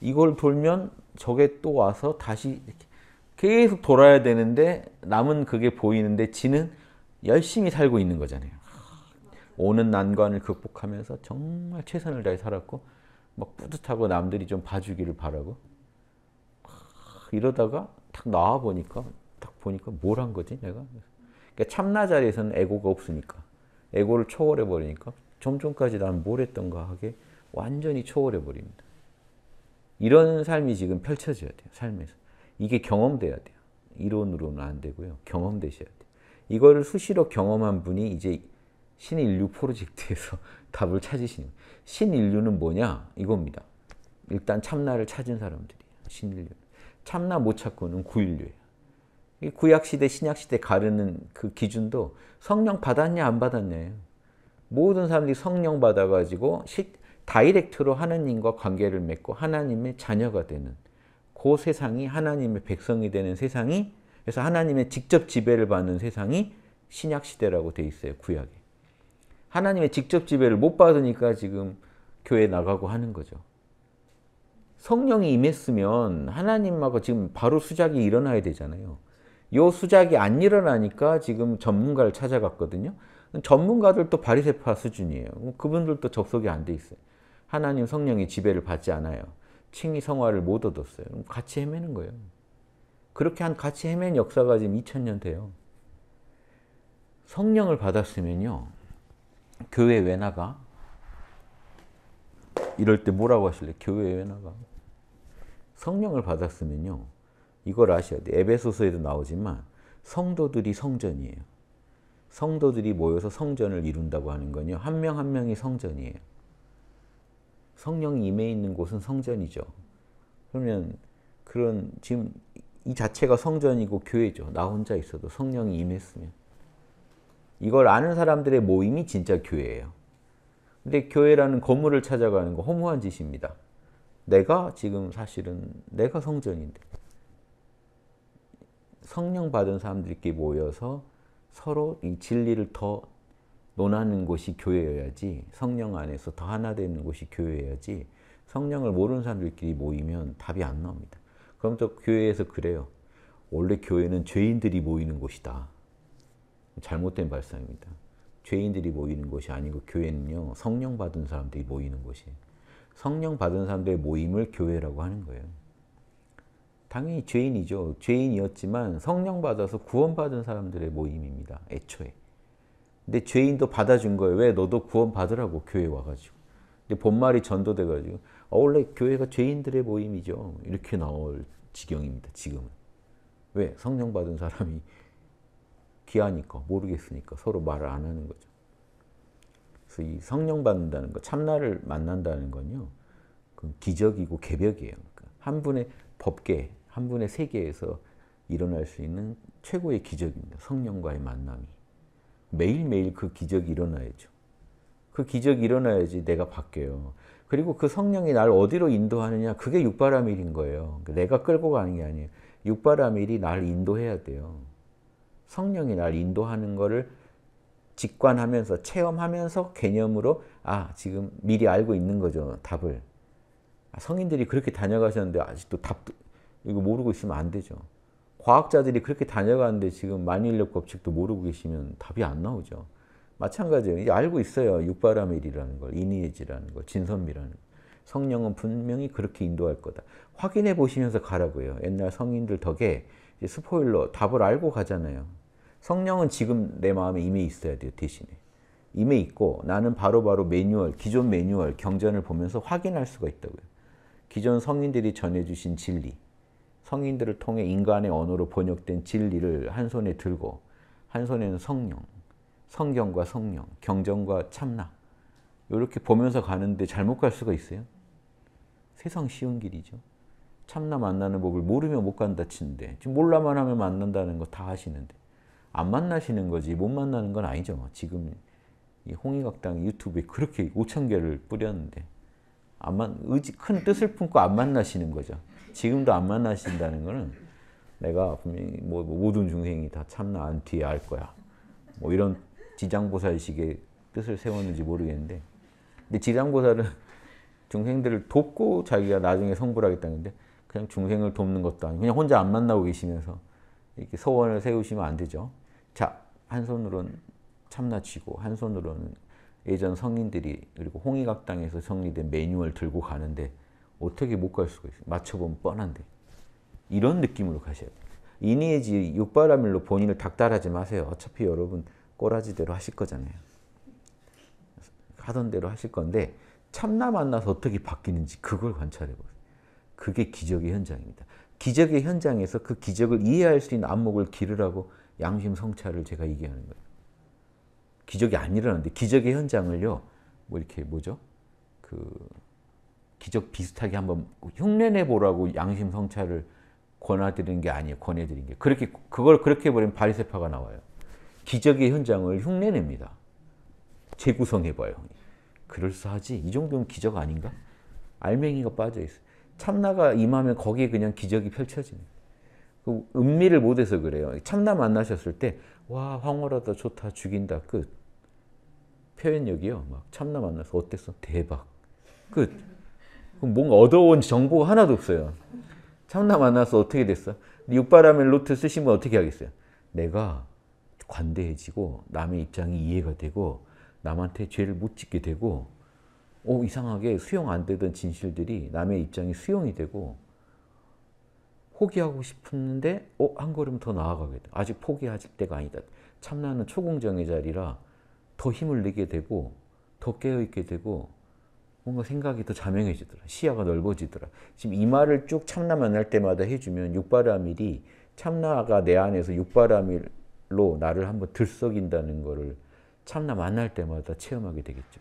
이걸 돌면 저게 또 와서 다시 계속 돌아야 되는데 남은 그게 보이는데 지는 열심히 살고 있는 거잖아요. 오는 난관을 극복하면서 정말 최선을 다해 살았고 막 뿌듯하고 남들이 좀 봐주기를 바라고 이러다가 딱 나와 보니까 딱 보니까 뭘 한 거지 내가 그러니까 참나 자리에서는 에고가 없으니까 에고를 초월해 버리니까 점점까지 난 뭘 했던가 하게 완전히 초월해 버립니다. 이런 삶이 지금 펼쳐져야 돼요. 삶에서 이게 경험돼야 돼요. 이론으로는 안 되고요. 경험되셔야 돼요. 이거를 수시로 경험한 분이 이제 신인류 프로젝트에서 답을 찾으시는 신인류는 뭐냐? 이겁니다. 일단 참나를 찾은 사람들이에요. 신인류. 참나 못 찾고는 구인류예요. 구약시대, 신약시대 가르는 그 기준도 성령 받았냐 안 받았냐예요. 모든 사람들이 성령 받아가지고 다이렉트로 하나님과 관계를 맺고 하나님의 자녀가 되는 그 세상이 하나님의 백성이 되는 세상이 그래서 하나님의 직접 지배를 받는 세상이 신약시대라고 돼 있어요. 구약에. 하나님의 직접 지배를 못 받으니까 지금 교회 나가고 하는 거죠. 성령이 임했으면 하나님하고 지금 바로 수작이 일어나야 되잖아요. 요 수작이 안 일어나니까 지금 전문가를 찾아갔거든요. 전문가들도 바리세파 수준이에요. 그분들도 접속이 안 돼 있어요. 하나님 성령의 지배를 받지 않아요. 칭의 성화를 못 얻었어요. 같이 헤매는 거예요. 그렇게 한 같이 헤맨 역사가 지금 2000년 돼요. 성령을 받았으면요. 교회 왜 나가? 이럴 때 뭐라고 하실래? 교회 왜 나가? 성령을 받았으면요. 이걸 아셔야 돼. 에베소서에도 나오지만 성도들이 성전이에요. 성도들이 모여서 성전을 이룬다고 하는 건요. 한 명 한 명이 성전이에요. 성령이 임해 있는 곳은 성전이죠. 그러면 그런 지금 이 자체가 성전이고 교회죠. 나 혼자 있어도 성령이 임했으면. 이걸 아는 사람들의 모임이 진짜 교회예요. 근데 교회라는 건물을 찾아가는 거 허무한 짓입니다. 내가 지금 사실은 내가 성전인데 성령 받은 사람들끼리 모여서 서로 이 진리를 더 논하는 곳이 교회여야지 성령 안에서 더 하나 되는 곳이 교회여야지 성령을 모르는 사람들끼리 모이면 답이 안 나옵니다. 그럼 또 교회에서 그래요. 원래 교회는 죄인들이 모이는 곳이다. 잘못된 발상입니다. 죄인들이 모이는 곳이 아니고 교회는요. 성령 받은 사람들이 모이는 곳이에요. 성령 받은 사람들의 모임을 교회라고 하는 거예요. 당연히 죄인이죠. 죄인이었지만 성령 받아서 구원받은 사람들의 모임입니다. 애초에. 근데 죄인도 받아준 거예요. 왜? 너도 구원받으라고 교회 와가지고. 근데 본말이 전도돼가지고 어, 원래 교회가 죄인들의 모임이죠. 이렇게 나올 지경입니다. 지금은. 왜? 성령 받은 사람이 귀하니까 모르겠으니까 서로 말을 안 하는 거죠. 그래서 이 성령 받는다는 거, 참나를 만난다는 건요. 그 기적이고 개벽이에요. 그러니까 한 분의 법계, 한 분의 세계에서 일어날 수 있는 최고의 기적입니다. 성령과의 만남이. 매일매일 그 기적이 일어나야죠. 그 기적이 일어나야지 내가 바뀌어요. 그리고 그 성령이 날 어디로 인도하느냐 그게 육바라밀인 거예요. 그러니까 내가 끌고 가는 게 아니에요. 육바라밀이 날 인도해야 돼요. 성령이 날 인도하는 것을 직관하면서 체험하면서 개념으로 아 지금 미리 알고 있는 거죠 답을 아, 성인들이 그렇게 다녀가셨는데 아직도 답 이거 모르고 있으면 안 되죠 과학자들이 그렇게 다녀가는데 지금 만인력 법칙도 모르고 계시면 답이 안 나오죠 마찬가지예요 이제 알고 있어요 육바라밀이라는 걸 이니에지라는 걸 진선미라는 걸. 성령은 분명히 그렇게 인도할 거다 확인해 보시면서 가라고요 옛날 성인들 덕에 스포일러 답을 알고 가잖아요. 성령은 지금 내 마음에 임해 있어야 돼요. 대신에. 임해 있고 나는 바로바로 바로 매뉴얼, 기존 매뉴얼, 경전을 보면서 확인할 수가 있다고요. 기존 성인들이 전해주신 진리, 성인들을 통해 인간의 언어로 번역된 진리를 한 손에 들고 한 손에는 성령, 성경과 성령, 경전과 참나 이렇게 보면서 가는데 잘못 갈 수가 있어요. 세상 쉬운 길이죠. 참나 만나는 법을 모르면 못 간다 친데 지금 몰라만 하면 만난다는 거 다 하시는데 안 만나시는 거지 못 만나는 건 아니죠. 뭐. 지금 이 홍익학당 유튜브에 그렇게 5천 개를 뿌렸는데 안만 의지 큰 뜻을 품고 안 만나시는 거죠. 지금도 안 만나신다는 거는 내가 분명히 뭐, 뭐 모든 중생이 다 참나 안티에 알 거야. 뭐 이런 지장보살식의 뜻을 세웠는지 모르겠는데 근데 지장보살은 중생들을 돕고 자기가 나중에 성불하겠다는데 그냥 중생을 돕는 것도 아니고 그냥 혼자 안 만나고 계시면서 이렇게 소원을 세우시면 안 되죠. 자, 한 손으로는 참나치고 한 손으로는 예전 성인들이 그리고 홍의각당에서 정리된 매뉴얼 들고 가는데 어떻게 못 갈 수가 있어요. 맞춰보면 뻔한데. 이런 느낌으로 가셔야 돼요. 이니에지 육바라밀로 본인을 닥달하지 마세요. 어차피 여러분 꼬라지대로 하실 거잖아요. 하던 대로 하실 건데 참나 만나서 어떻게 바뀌는지 그걸 관찰해 보세요. 그게 기적의 현장입니다. 기적의 현장에서 그 기적을 이해할 수 있는 안목을 기르라고 양심 성찰을 제가 얘기하는 거예요. 기적이 안 일어나는데 기적의 현장을요. 뭐 이렇게 뭐죠? 그 기적 비슷하게 한번 흉내내 보라고 양심 성찰을 권해드리는 게 아니에요. 권해드린 게. 그렇게 그걸 그렇게 버리면 바리새파가 나와요. 기적의 현장을 흉내냅니다. 재구성해봐요. 그럴싸하지? 이 정도면 기적 아닌가? 알맹이가 빠져있어요. 참나가 임하면 거기에 그냥 기적이 펼쳐지는 그 음미를 못해서 그래요. 참나 만나셨을 때 와 황홀하다 좋다 죽인다 끝 표현력이요. 막 참나 만나서 어땠어? 대박 끝 그럼 뭔가 얻어온 정보가 하나도 없어요. 참나 만나서 어떻게 됐어? 육바라밀 노트 쓰신 분 어떻게 하겠어요? 내가 관대해지고 남의 입장이 이해가 되고 남한테 죄를 못 짓게 되고 오, 어, 이상하게 수용 안 되던 진실들이 남의 입장이 수용이 되고 포기하고 싶었는데 어, 한 걸음 더 나아가게 돼. 아직 포기하실 때가 아니다. 참나는 초공정의 자리라 더 힘을 내게 되고 더 깨어있게 되고 뭔가 생각이 더 자명해지더라. 시야가 넓어지더라. 지금 이 말을 쭉 참나 만날 때마다 해주면 육바라밀이 참나가 내 안에서 육바라밀로 나를 한번 들썩인다는 거를 참나 만날 때마다 체험하게 되겠죠.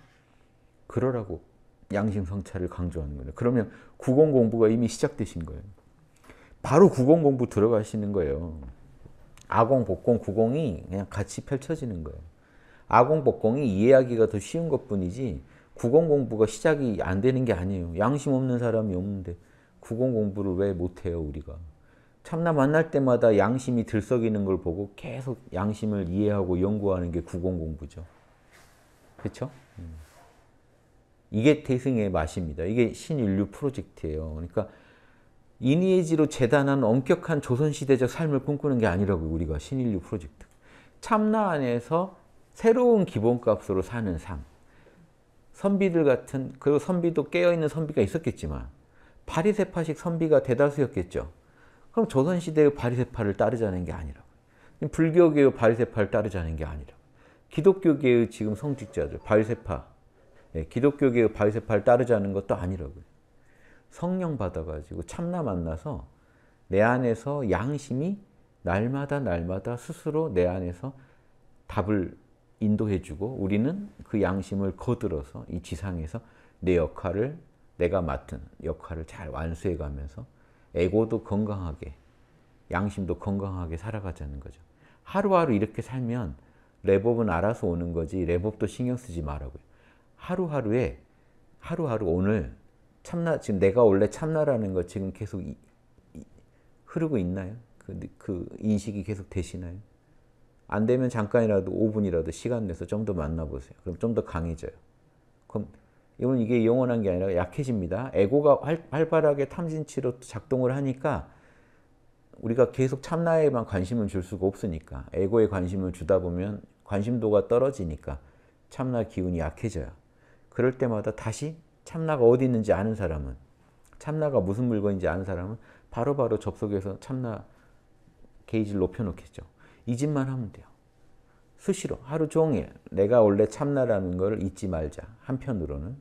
그러라고 양심 성찰을 강조하는 거예요. 그러면 구공 공부가 이미 시작되신 거예요. 바로 구공 공부 들어가시는 거예요. 아공, 복공, 구공이 그냥 같이 펼쳐지는 거예요. 아공, 복공이 이해하기가 더 쉬운 것뿐이지 구공 공부가 시작이 안 되는 게 아니에요. 양심 없는 사람이 없는데 구공 공부를 왜 못해요 우리가. 참나 만날 때마다 양심이 들썩이는 걸 보고 계속 양심을 이해하고 연구하는 게 구공 공부죠. 그렇죠? 이게 대승의 맛입니다. 이게 신인류 프로젝트예요. 그러니까 이니에지로 재단한 엄격한 조선시대적 삶을 꿈꾸는 게 아니라고 우리가 신인류 프로젝트. 참나 안에서 새로운 기본값으로 사는 삶. 선비들 같은 그리고 선비도 깨어있는 선비가 있었겠지만 바리세파식 선비가 대다수였겠죠. 그럼 조선시대의 바리세파를 따르자는 게 아니라고. 불교계의 바리세파를 따르자는 게 아니라고. 기독교계의 지금 성직자들, 바리세파, 예, 기독교계의 바이세파를 따르자는 것도 아니라고요. 성령 받아가지고 참나 만나서 내 안에서 양심이 날마다 날마다 스스로 내 안에서 답을 인도해주고 우리는 그 양심을 거들어서 이 지상에서 내 역할을 내가 맡은 역할을 잘 완수해가면서 에고도 건강하게 양심도 건강하게 살아가자는 거죠. 하루하루 이렇게 살면 레법은 알아서 오는 거지 레법도 신경 쓰지 말라고요. 하루하루에 하루하루 오늘 참나 지금 내가 원래 참나라는 거 지금 계속 이, 이, 흐르고 있나요? 그, 그 인식이 계속 되시나요? 안 되면 잠깐이라도 5분이라도 시간 내서 좀 더 만나보세요. 그럼 좀 더 강해져요. 그럼 이건 이게 영원한 게 아니라 약해집니다. 에고가 활, 활발하게 탐진치로 작동을 하니까 우리가 계속 참나에만 관심을 줄 수가 없으니까 에고에 관심을 주다 보면 관심도가 떨어지니까 참나 기운이 약해져요. 그럴 때마다 다시 참나가 어디 있는지 아는 사람은 참나가 무슨 물건인지 아는 사람은 바로바로 바로 접속해서 참나 게이지를 높여놓겠죠. 이 짓만 하면 돼요. 수시로 하루 종일 내가 원래 참나라는 걸 잊지 말자. 한편으로는.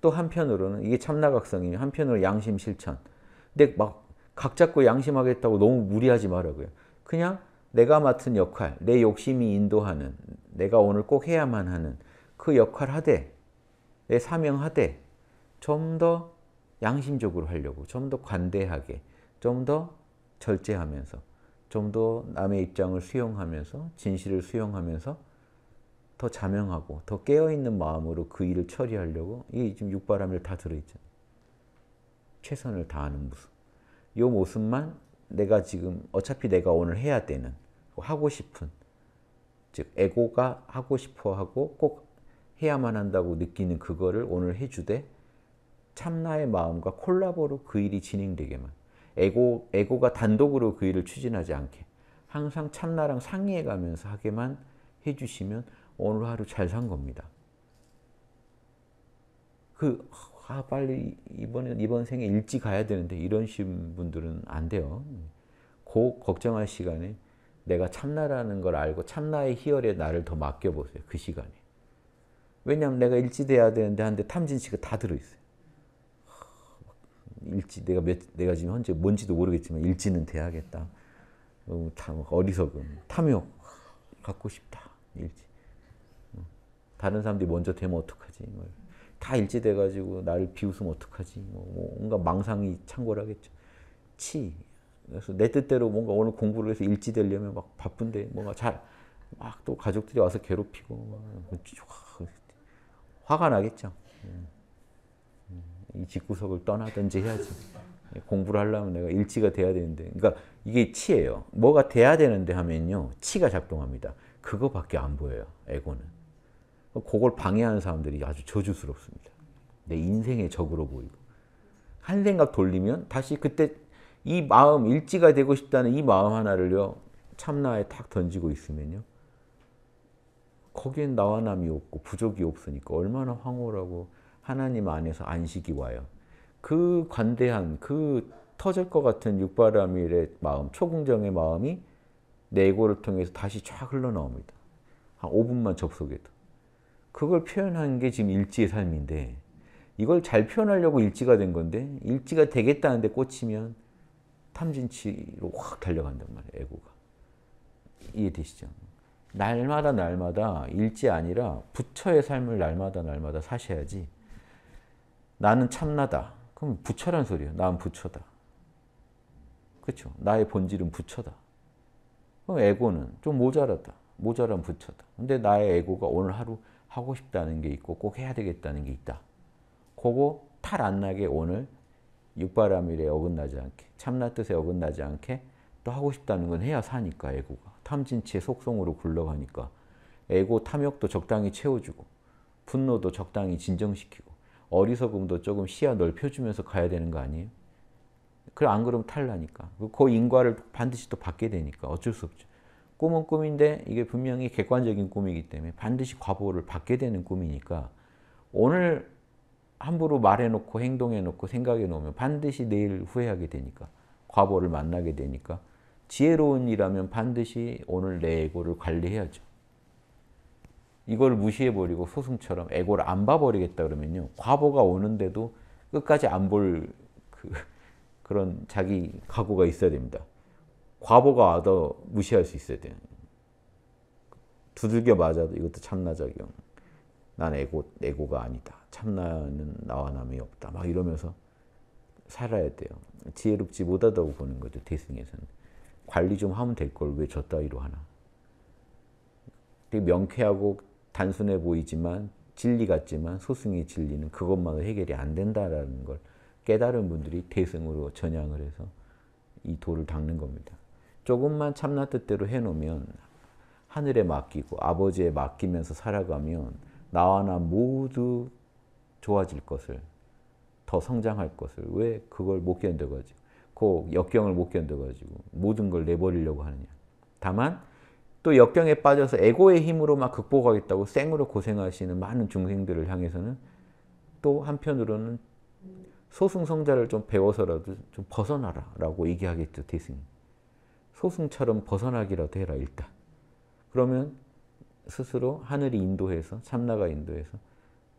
또 한편으로는 이게 참나각성이에요. 한편으로 양심 실천. 근데 막 각 잡고 양심하겠다고 너무 무리하지 말라고요. 그냥 내가 맡은 역할, 내 욕심이 인도하는, 내가 오늘 꼭 해야만 하는 그 역할 하되 사명하되 좀 더 양심적으로 하려고 좀 더 관대하게 좀 더 절제하면서 좀 더 남의 입장을 수용하면서 진실을 수용하면서 더 자명하고 더 깨어있는 마음으로 그 일을 처리하려고 이게 지금 육바람일 다 들어있잖아요. 최선을 다하는 모습. 이 모습만 내가 지금 어차피 내가 오늘 해야 되는 하고 싶은 즉 에고가 하고 싶어하고 꼭 해야만 한다고 느끼는 그거를 오늘 해주되 참나의 마음과 콜라보로 그 일이 진행되게만 에고, 에고가 단독으로 그 일을 추진하지 않게 항상 참나랑 상의해가면서 하게만 해주시면 오늘 하루 잘 산 겁니다. 그, 아, 빨리 이번, 이번 생에 일찍 가야 되는데 이런 분들은 안 돼요. 그 걱정할 시간에 내가 참나라는 걸 알고 참나의 희열에 나를 더 맡겨보세요. 그 시간에. 왜냐하면 내가 일지돼야 되는데 하는데 탐진치가 다 들어있어요. 일지 내가 몇, 내가 지금 현재 뭔지도 모르겠지만 일지는 돼야겠다. 뭐 어리석음, 탐욕 갖고 싶다. 일지. 뭐 다른 사람들이 먼저 되면 어떡하지? 다 일지 돼가지고 나를 비웃으면 어떡하지? 뭐, 뭐, 뭔가 망상이 창궐하겠죠. 치. 그래서 내 뜻대로 뭔가 오늘 공부를 해서 일지 되려면 막 바쁜데 뭔가 잘 막 또 가족들이 와서 괴롭히고 막 화가 나겠죠. 예. 음. 음. 이 집구석을 떠나든지 해야지. 예, 공부를 하려면 내가 일치가 돼야 되는데. 그러니까 이게 치예요. 뭐가 돼야 되는데 하면요. 치가 작동합니다. 그거밖에 안 보여요. 에고는. 그걸 방해하는 사람들이 아주 저주스럽습니다. 내 인생의 적으로 보이고. 한 생각 돌리면 다시 그때 이 마음, 일치가 되고 싶다는 이 마음 하나를요. 참나에 탁 던지고 있으면요. 거기엔 나와남이 없고 부족이 없으니까 얼마나 황홀하고 하나님 안에서 안식이 와요. 그 관대한 그 터질 것 같은 육바라밀의 마음, 초궁정의 마음이 내고를 통해서 다시 쫙 흘러나옵니다. 한 5분만 접속해도. 그걸 표현한 게 지금 일지의 삶인데 이걸 잘 표현하려고 일지가 된 건데 일지가 되겠다는데 꽂히면 탐진치로 확 달려간단 말이에요. 에고가. 이해되시죠? 날마다 날마다 일지 아니라 부처의 삶을 날마다 날마다 사셔야지 나는 참나다. 그럼 부처란 소리예난 부처다. 그렇죠? 나의 본질은 부처다. 그럼 에고는 좀 모자라다. 모자란 부처다. 근데 나의 에고가 오늘 하루 하고 싶다는 게 있고 꼭 해야 되겠다는 게 있다. 그거 탈 안 나게 오늘 육바람일에 어긋나지 않게 참나 뜻에 어긋나지 않게 또 하고 싶다는 건 해야 사니까 에고가. 탐진치의 속성으로 굴러가니까 에고 탐욕도 적당히 채워주고 분노도 적당히 진정시키고 어리석음도 조금 시야 넓혀주면서 가야 되는 거 아니에요? 그래 안 그러면 탈나니까. 그 인과를 반드시 또 받게 되니까 어쩔 수 없죠. 꿈은 꿈인데 이게 분명히 객관적인 꿈이기 때문에 반드시 과보를 받게 되는 꿈이니까 오늘 함부로 말해놓고 행동해놓고 생각해놓으면 반드시 내일 후회하게 되니까 과보를 만나게 되니까 지혜로운일하면 반드시 오늘 내 에고를 관리해야죠. 이걸 무시해버리고 소승처럼 에고를 안 봐버리겠다 그러면요. 과보가 오는데도 끝까지 안 볼 그, 런 자기 각오가 있어야 됩니다. 과보가 와도 무시할 수 있어야 돼요. 두들겨 맞아도 이것도 참나 작용. 난 에고, 에고가 아니다. 참나는 나와 남이 없다. 막 이러면서 살아야 돼요. 지혜롭지 못하다고 보는 거죠. 대승에서는. 관리 좀 하면 될 걸 왜 저 따위로 하나. 되게 명쾌하고 단순해 보이지만 진리 같지만 소승의 진리는 그것만으로 해결이 안 된다라는 걸 깨달은 분들이 대승으로 전향을 해서 이 도를 닦는 겁니다. 조금만 참나 뜻대로 해놓으면 하늘에 맡기고 아버지에 맡기면서 살아가면 나와 나 모두 좋아질 것을 더 성장할 것을 왜 그걸 못 견뎌가지고 않고 역경을 못 견뎌가지고 모든 걸 내버리려고 하느냐. 다만 또 역경에 빠져서 에고의 힘으로 막 극복하겠다고 생으로 고생하시는 많은 중생들을 향해서는 또 한편으로는 소승성자를 좀 배워서라도 좀 벗어나라 라고 얘기하겠죠, 대승. 소승처럼 벗어나기라도 해라, 일단. 그러면 스스로 하늘이 인도해서, 참나가 인도해서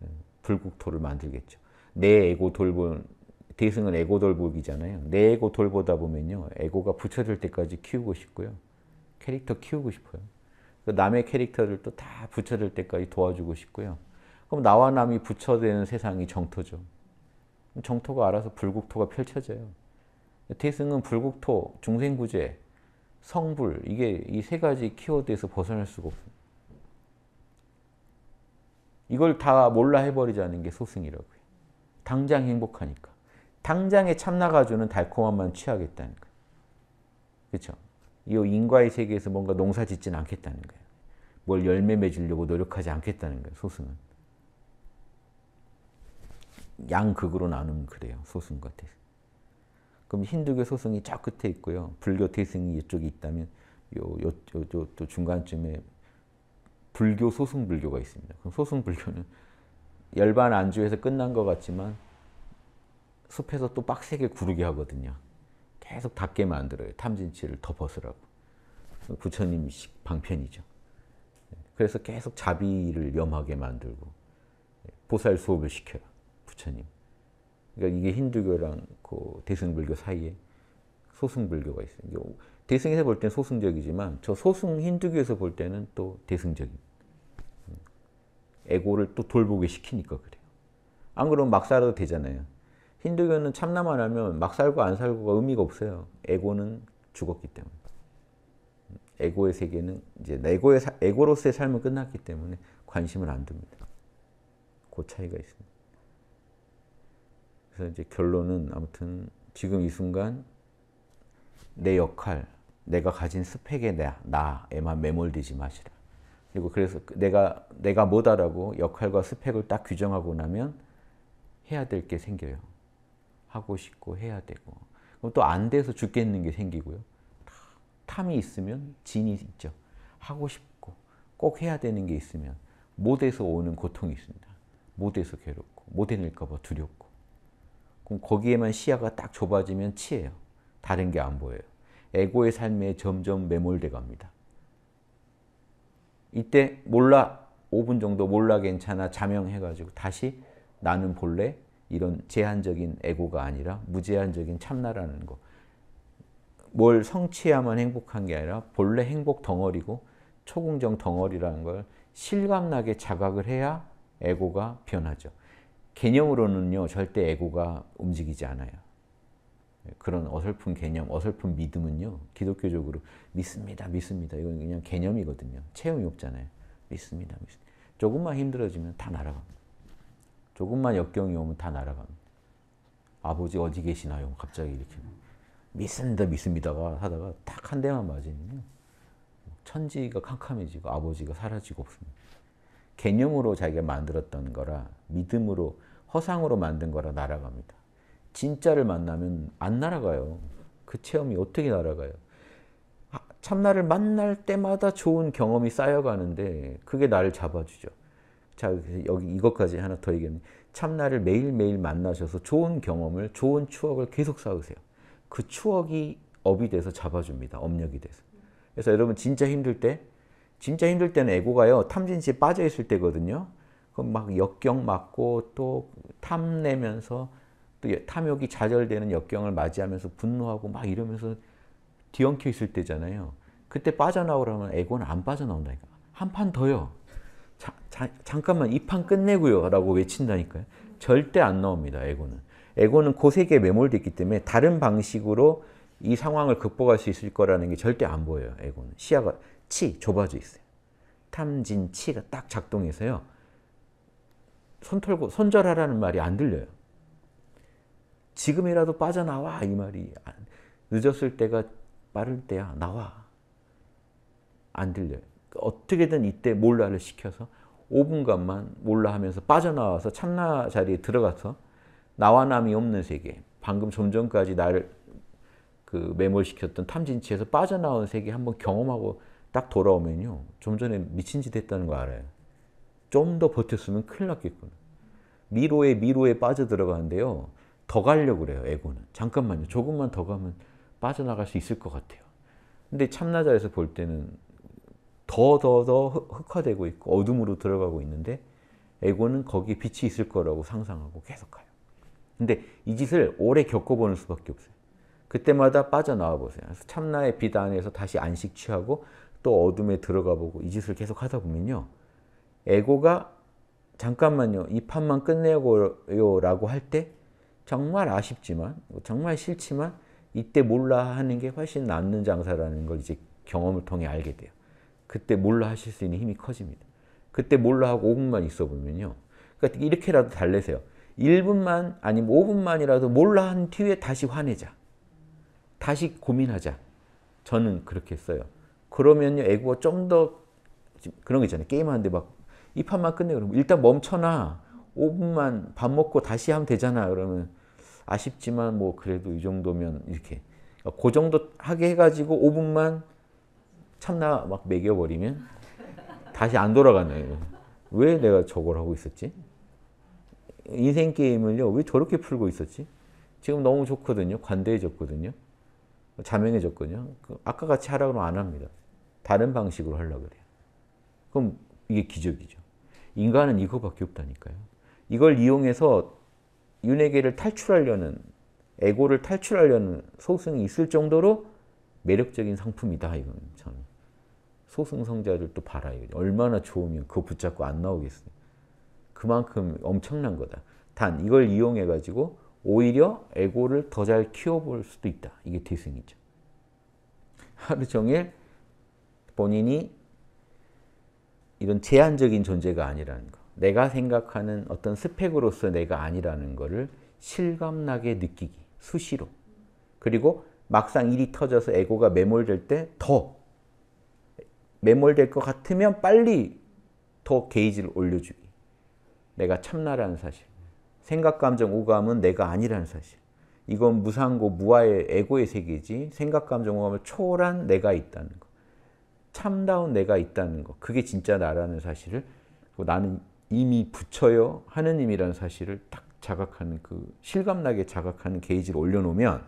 예, 불국토를 만들겠죠. 내 에고 돌본 대승은 에고 돌보기잖아요. 내 에고 돌보다 보면요. 에고가 부처될 때까지 키우고 싶고요. 캐릭터 키우고 싶어요. 남의 캐릭터를 또다 부처될 때까지 도와주고 싶고요. 그럼 나와 남이 부처되는 세상이 정토죠. 정토가 알아서 불국토가 펼쳐져요. 태승은 불국토, 중생구제, 성불 이게 이 세 가지 키워드에서 벗어날 수가 없어요. 이걸 다 몰라 해버리자는 게 소승이라고요. 당장 행복하니까. 당장에 참나가주는 달콤함만 취하겠다는 거예요. 그렇죠? 이 인과의 세계에서 뭔가 농사 짓진 않겠다는 거예요. 뭘 열매 맺으려고 노력하지 않겠다는 거예요. 소수는. 양극으로 나누면 그래요. 소승과 태승. 그럼 힌두교 소승이 저 끝에 있고요. 불교 태승이 이쪽에 있다면 요, 요, 요, 요, 요 중간쯤에 불교 소승 불교가 있습니다. 그럼 소승 불교는 열반 안주에서 끝난 것 같지만 숲에서 또 빡세게 구르게 하거든요. 계속 닫게 만들어요. 탐진치를 덮어서라고. 부처님식 방편이죠. 그래서 계속 자비를 염하게 만들고 보살 수업을 시켜요. 부처님. 그러니까 이게 힌두교랑 그 대승불교 사이에 소승불교가 있어요. 대승에서 볼 때는 소승적이지만 저 소승 힌두교에서 볼 때는 또 대승적인 음, 에고를 또 돌보게 시키니까 그래요. 안 그러면 막 살아도 되잖아요. 힌두교는 참나만 하면 막 살고 안 살고가 의미가 없어요. 에고는 죽었기 때문에. 에고의 세계는 이제 에고의 사, 에고로서의 삶은 끝났기 때문에 관심을 안 둡니다. 그 차이가 있습니다. 그래서 이제 결론은 아무튼 지금 이 순간 내 역할, 내가 가진 스펙의 나, 나에만 매몰되지 마시라. 그리고 그래서 그 내가 내가 뭐다라고 역할과 스펙을 딱 규정하고 나면 해야 될 게 생겨요. 하고 싶고 해야 되고 그럼 또 안 돼서 죽겠는 게 생기고요. 탐이 있으면 진이 있죠. 하고 싶고 꼭 해야 되는 게 있으면 못해서 오는 고통이 있습니다. 못해서 괴롭고 못 해낼까 봐 두렵고 그럼 거기에만 시야가 딱 좁아지면 치예요. 다른 게 안 보여요. 에고의 삶에 점점 매몰돼 갑니다. 이때 몰라 5분 정도 몰라 괜찮아 자명해가지고 다시 나는 본래 이런 제한적인 에고가 아니라 무제한적인 참나라는 것. 뭘 성취해야만 행복한 게 아니라 본래 행복 덩어리고 초공정 덩어리라는 걸 실감나게 자각을 해야 에고가 변하죠. 개념으로는요 절대 에고가 움직이지 않아요. 그런 어설픈 개념, 어설픈 믿음은요 기독교적으로 믿습니다, 믿습니다 이건 그냥 개념이거든요. 체험이 없잖아요. 믿습니다, 믿습니다. 조금만 힘들어지면 다 날아갑니다. 조금만 역경이 오면 다 날아갑니다. 아버지 어디 계시나요? 갑자기 이렇게 믿습니다, 믿습니다가 하다가 딱 한 대만 맞으면 천지가 캄캄해지고 아버지가 사라지고 없습니다. 개념으로 자기가 만들었던 거라 믿음으로 허상으로 만든 거라 날아갑니다. 진짜를 만나면 안 날아가요. 그 체험이 어떻게 날아가요? 아, 참나를 만날 때마다 좋은 경험이 쌓여가는데 그게 나를 잡아주죠. 자, 여기 이것까지 하나 더 얘기합니다. 참나를 매일매일 만나셔서 좋은 경험을, 좋은 추억을 계속 쌓으세요. 그 추억이 업이 돼서 잡아줍니다. 업력이 돼서. 그래서 여러분 진짜 힘들 때, 진짜 힘들 때는 에고가요. 탐진치에 빠져있을 때거든요. 그럼 막 역경 맞고 또 탐내면서 또 탐욕이 좌절되는 역경을 맞이하면서 분노하고 막 이러면서 뒤엉켜 있을 때잖아요. 그때 빠져나오라면 에고는 안 빠져나온다니까. 한 판 더요. 잠깐만 이 판 끝내고요 라고 외친다니까요. 절대 안 나옵니다. 에고는. 에고는 그 세계에 매몰되 있기 때문에 다른 방식으로 이 상황을 극복할 수 있을 거라는 게 절대 안 보여요. 에고는. 시야가 치 좁아져 있어요. 탐진 치가 딱 작동해서요. 손 털고 손절하라는 말이 안 들려요. 지금이라도 빠져나와 이 말이 늦었을 때가 빠를 때야 나와 안 들려요. 어떻게든 이때 몰라를 시켜서 5분간만 몰라 하면서 빠져나와서 참나 자리에 들어가서 나와 남이 없는 세계, 방금 좀 전까지 나를 그 매몰시켰던 탐진치에서 빠져나온 세계 한번 경험하고 딱 돌아오면요. 좀 전에 미친 짓 했다는 거 알아요. 좀 더 버텼으면 큰일 났겠구나. 미로에 미로에 빠져들어가는데요. 더 가려고 그래요, 에고는. 잠깐만요. 조금만 더 가면 빠져나갈 수 있을 것 같아요. 근데 참나자에서 볼 때는 더더더 흑화되고 있고 어둠으로 들어가고 있는데 에고는 거기에 빛이 있을 거라고 상상하고 계속 가요. 근데 이 짓을 오래 겪어보는 수밖에 없어요. 그때마다 빠져나와 보세요. 참나의 빛 안에서 다시 안식 취하고 또 어둠에 들어가 보고 이 짓을 계속 하다 보면요. 에고가 잠깐만요. 이 판만 끝내고요 라고 할 때 정말 아쉽지만 정말 싫지만 이때 몰라 하는 게 훨씬 낫는 장사라는 걸 이제 경험을 통해 알게 돼요. 그때 몰라 하실 수 있는 힘이 커집니다. 그때 몰라 하고 5분만 있어 보면요. 그러니까 이렇게라도 달래세요. 1분만 아니면 5분만이라도 몰라 한 뒤에 다시 화내자. 다시 고민하자. 저는 그렇게 써요. 그러면요. 애고가 좀 더 그런 거 있잖아요. 게임하는데 막 이 판만 끝내 그러면 일단 멈춰놔. 5분만 밥 먹고 다시 하면 되잖아. 그러면 아쉽지만 뭐 그래도 이 정도면 이렇게 그러니까 그 정도 하게 해가지고 5분만 참나 막 매겨버리면 다시 안 돌아가나요. 왜 내가 저걸 하고 있었지? 인생 게임을요. 왜 저렇게 풀고 있었지? 지금 너무 좋거든요. 관대해졌거든요. 자명해졌거든요. 그 아까 같이 하라 그러면 안 합니다. 다른 방식으로 하려 그래요. 그럼 이게 기적이죠. 인간은 이거밖에 없다니까요. 이걸 이용해서 윤회계를 탈출하려는 에고를 탈출하려는 소승이 있을 정도로 매력적인 상품이다 이건 참 소승성자들도 봐라. 이거죠. 얼마나 좋으면 그거 붙잡고 안 나오겠어요. 그만큼 엄청난 거다. 단 이걸 이용해 가지고 오히려 에고를 더 잘 키워볼 수도 있다. 이게 대승이죠. 하루 종일 본인이 이런 제한적인 존재가 아니라는 거. 내가 생각하는 어떤 스펙으로서 내가 아니라는 거를 실감나게 느끼기. 수시로. 그리고 막상 일이 터져서 에고가 매몰될 때더 매몰될 것 같으면 빨리 더 게이지를 올려주기. 내가 참나라는 사실. 생각, 감정, 오감은 내가 아니라는 사실. 이건 무상고 무아의 에고의 세계지 생각, 감정, 오감을 초월한 내가 있다는 거. 참다운 내가 있다는 거. 그게 진짜 나라는 사실을 나는 이미 부처여 하느님이라는 사실을 딱 자각하는 그 실감나게 자각하는 게이지를 올려놓으면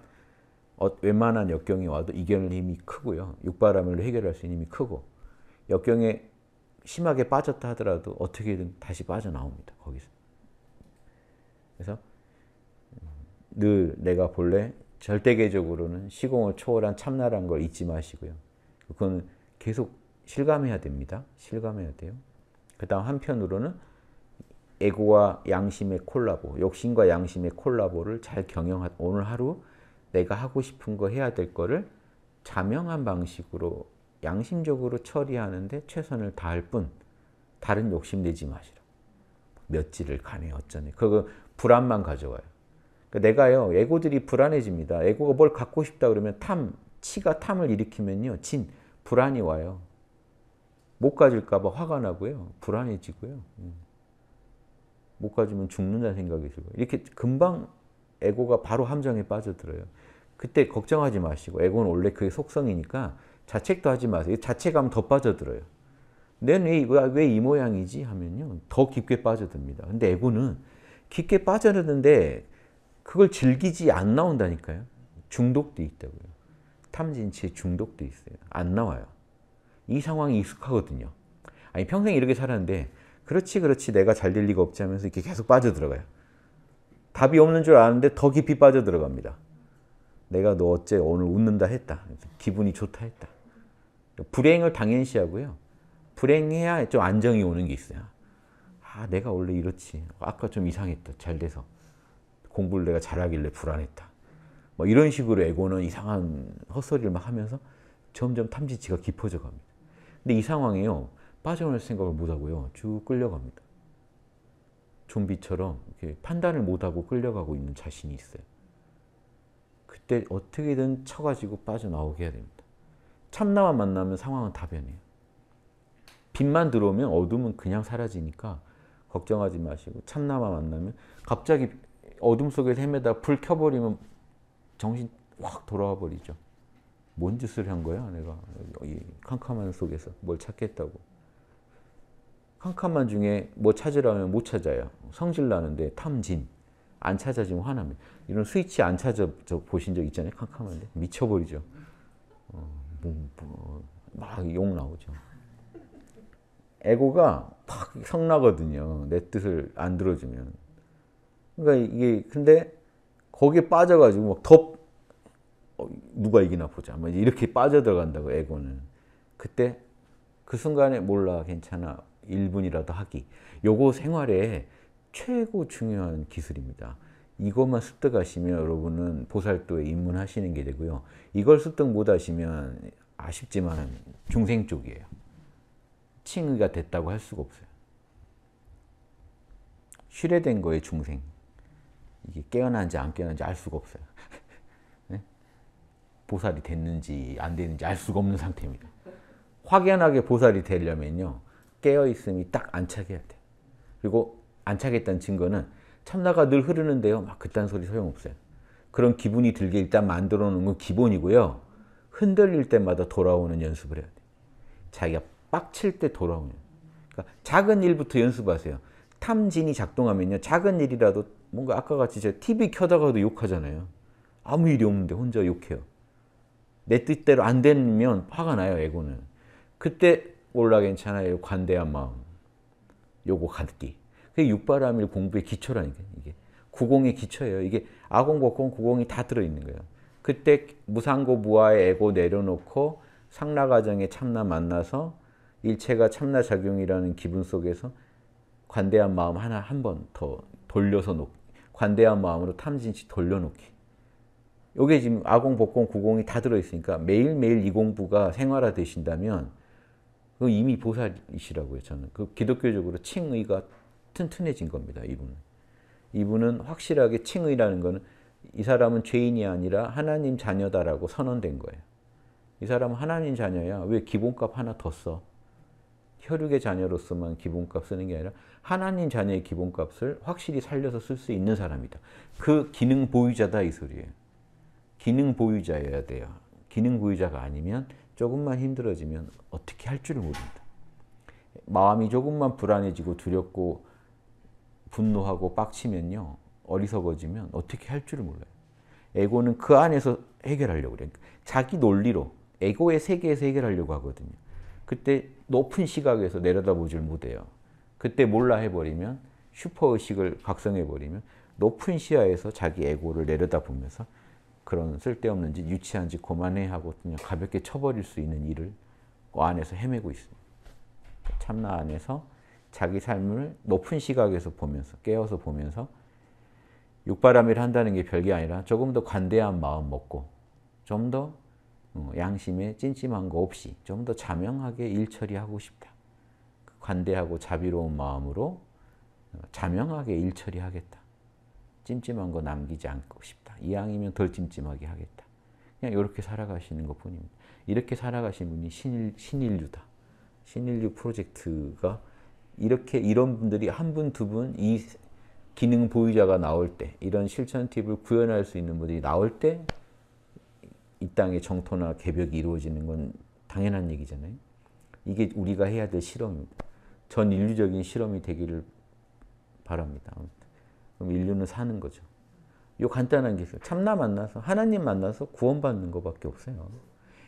어, 웬만한 역경이 와도 이겨낼 힘이 크고요. 육바람을 해결할 수 있는 힘이 크고 역경에 심하게 빠졌다 하더라도 어떻게든 다시 빠져나옵니다. 거기서. 그래서 음, 늘 내가 본래 절대계적으로는 시공을 초월한 참나라는 걸 잊지 마시고요. 그건 계속 실감해야 됩니다. 실감해야 돼요. 그 다음 한편으로는 에고와 양심의 콜라보, 욕심과 양심의 콜라보를 잘 경영하, 오늘 하루 내가 하고 싶은 거 해야 될 거를 자명한 방식으로 양심적으로 처리하는데 최선을 다할 뿐 다른 욕심 내지 마시라. 며칠을 가네 어쩌네. 그거 불안만 가져와요. 그러니까 내가요 에고들이 불안해집니다. 에고가 뭘 갖고 싶다 그러면 탐, 치가 탐을 일으키면요 진, 불안이 와요. 못 가질까 봐 화가 나고요. 불안해지고요. 음. 못 가지면 죽는다 생각이 들고 이렇게 금방 에고가 바로 함정에 빠져들어요. 그때 걱정하지 마시고 에고는 원래 그게 속성이니까 자책도 하지 마세요. 자책하면 더 빠져들어요. 내왜이 모양이지 하면요. 더 깊게 빠져듭니다. 근데 에고는 깊게 빠져드는데 그걸 즐기지 안 나온다니까요. 중독도 있다고요. 탐진치에 중독도 있어요. 안 나와요. 이 상황이 익숙하거든요. 아니 평생 이렇게 살았는데 그렇지 그렇지 내가 잘 될 리가 없지 하면서 이렇게 계속 빠져들어가요. 답이 없는 줄 아는데 더 깊이 빠져들어갑니다. 내가 너 어째 오늘 웃는다 했다. 기분이 좋다 했다. 불행을 당연시하고요. 불행해야 좀 안정이 오는 게 있어요. 아, 내가 원래 이렇지. 아까 좀 이상했다. 잘 돼서. 공부를 내가 잘하길래 불안했다. 뭐 이런 식으로 에고는 이상한 헛소리를 막 하면서 점점 탐지치가 깊어져 갑니다. 근데 이 상황에요. 빠져날 생각을 못하고요. 쭉 끌려갑니다. 좀비처럼 이렇게 판단을 못하고 끌려가고 있는 자신이 있어요. 그때 어떻게든 쳐가지고 빠져나오게 해야 됩니다. 참나와 만나면 상황은 다 변해요. 빛만 들어오면 어둠은 그냥 사라지니까 걱정하지 마시고 참나와 만나면 갑자기 어둠 속에 헤매다 불 켜버리면 정신 확 돌아와 버리죠. 뭔 짓을 한 거야 내가 이 캄캄한 속에서 뭘 찾겠다고. 캄캄한 중에 뭐 찾으라면 못 찾아요. 성질 나는데 탐진. 안 찾아지면 화납니 이런 스위치 안 찾아 보신 적 있잖아요. 캄캄한데. 미쳐버리죠. 어. 뭐, 뭐, 막욕 나오죠. 에고가 팍 성나거든요. 내 뜻을 안 들어주면. 그러니까 이게 근데 거기에 빠져가지고 막더 어, 누가 이기나 보자. 막 뭐 이렇게 빠져들어간다고 에고는. 그때 그 순간에 몰라 괜찮아 1분이라도 하기. 요거 생활에 최고 중요한 기술입니다. 이것만 습득하시면 여러분은 보살도에 입문하시는 게 되고요. 이걸 습득 못 하시면 아쉽지만 중생 쪽이에요. 칭의가 됐다고 할 수가 없어요. 실뢰된 거에 중생. 이게 깨어난지 안 깨어난지 알 수가 없어요. 네? 보살이 됐는지 안 됐는지 알 수가 없는 상태입니다. 확연하게 보살이 되려면요. 깨어있음이 딱 안착해야 돼요. 그리고 안착했다는 증거는 참나가 늘 흐르는데요. 막 그딴 소리 소용없어요. 그런 기분이 들게 일단 만들어 놓은 건 기본이고요. 흔들릴 때마다 돌아오는 연습을 해야 돼요. 자기가 빡칠 때 돌아오는. 그러니까 작은 일부터 연습하세요. 탐진이 작동하면요. 작은 일이라도 뭔가 아까 같이 제가 TV 켜다가도 욕하잖아요. 아무 일이 없는데 혼자 욕해요. 내 뜻대로 안 되면 화가 나요, 에고는. 그때 올라 괜찮아요. 관대한 마음. 요거 가득히. 그게 육바라밀 공부의 기초라니까 이게. 구공의 기초예요. 이게 아공, 곡공, 구공이 다 들어있는 거예요. 그때 무상고 무아의 에고 내려놓고 상라과정에 참나 만나서 일체가 참나작용이라는 기분 속에서 관대한 마음 하나 한 번 더 돌려서 놓 관대한 마음으로 탐진치 돌려놓기. 요게 지금 아공, 복공, 구공이 다 들어있으니까 매일매일 이 공부가 생활화 되신다면 그 이미 보살이시라고요, 저는. 그 기독교적으로 칭의가 튼튼해진 겁니다. 이분은. 이분은 확실하게 칭의라는 것은 이 사람은 죄인이 아니라 하나님 자녀다라고 선언된 거예요. 이 사람은 하나님 자녀야. 왜 기본값 하나 더 써? 혈육의 자녀로서만 기본값 쓰는 게 아니라 하나님 자녀의 기본값을 확실히 살려서 쓸 수 있는 사람이다. 그 기능 보유자다 이 소리예요. 기능 보유자여야 돼요. 기능 보유자가 아니면 조금만 힘들어지면 어떻게 할 줄을 모릅다 마음이 조금만 불안해지고 두렵고 분노하고 빡치면요. 어리석어지면 어떻게 할 줄을 몰라요. 에고는 그 안에서 해결하려고 그래요. 자기 논리로 에고의 세계에서 해결하려고 하거든요. 그때 높은 시각에서 내려다보질 못해요. 그때 몰라 해버리면 슈퍼의식을 각성해버리면 높은 시야에서 자기 에고를 내려다보면서 그런 쓸데없는 짓, 유치한 짓 고만해 하고 그냥 가볍게 쳐버릴 수 있는 일을 그 안에서 헤매고 있습니다. 참나 안에서 자기 삶을 높은 시각에서 보면서 깨어서 보면서 육바람일 한다는 게 별게 아니라 조금 더 관대한 마음 먹고 좀더 어, 양심에 찜찜한 거 없이 좀 더 자명하게 일 처리하고 싶다. 그 관대하고 자비로운 마음으로 어, 자명하게 일 처리하겠다. 찜찜한 거 남기지 않고 싶다. 이왕이면 덜 찜찜하게 하겠다. 그냥 이렇게 살아가시는 것 뿐입니다. 이렇게 살아가신 분이 신일, 신인류다. 신인류 프로젝트가 이렇게 이런 분들이 한 분, 두 분 이 기능 보유자가 나올 때 이런 실천 팁을 구현할 수 있는 분들이 나올 때 이 땅의 정토나 개벽이 이루어지는 건 당연한 얘기잖아요. 이게 우리가 해야 될 실험입니다. 전 인류적인 실험이 되기를 바랍니다. 그럼 인류는 사는 거죠. 요 간단한 게 있어요. 참나 만나서 하나님 만나서 구원받는 것밖에 없어요.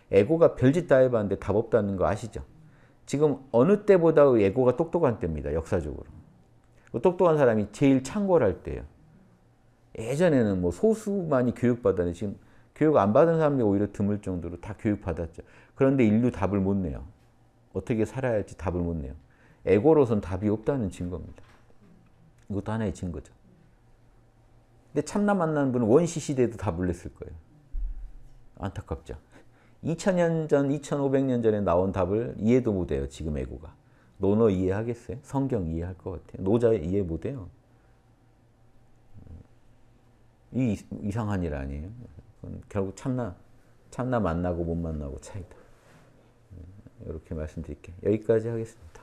에고가 별짓 다 해봤는데 답 없다는 거 아시죠? 지금 어느 때보다 예고가 똑똑한 때입니다. 역사적으로. 그 똑똑한 사람이 제일 창궐할 때예요. 예전에는 뭐 소수만이 교육받았는데 지금 교육 안 받은 사람이 오히려 드물 정도로 다 교육받았죠. 그런데 인류 답을 못 내요. 어떻게 살아야 할지 답을 못 내요. 에고로선 답이 없다는 증거입니다. 이것도 하나의 증거죠. 근데 참나 만나는 분은 원시 시대에도 다 몰랐을 거예요. 안타깝죠. 2000년 전, 2500년 전에 나온 답을 이해도 못해요. 지금 애고가. 논어 이해하겠어요? 성경 이해할 것 같아요. 노자 이해 못해요. 음. 이 이상한 일 아니에요. 결국 참나, 참나 만나고 못 만나고 차이다. 음, 이렇게 말씀드릴게요. 여기까지 하겠습니다.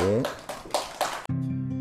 예.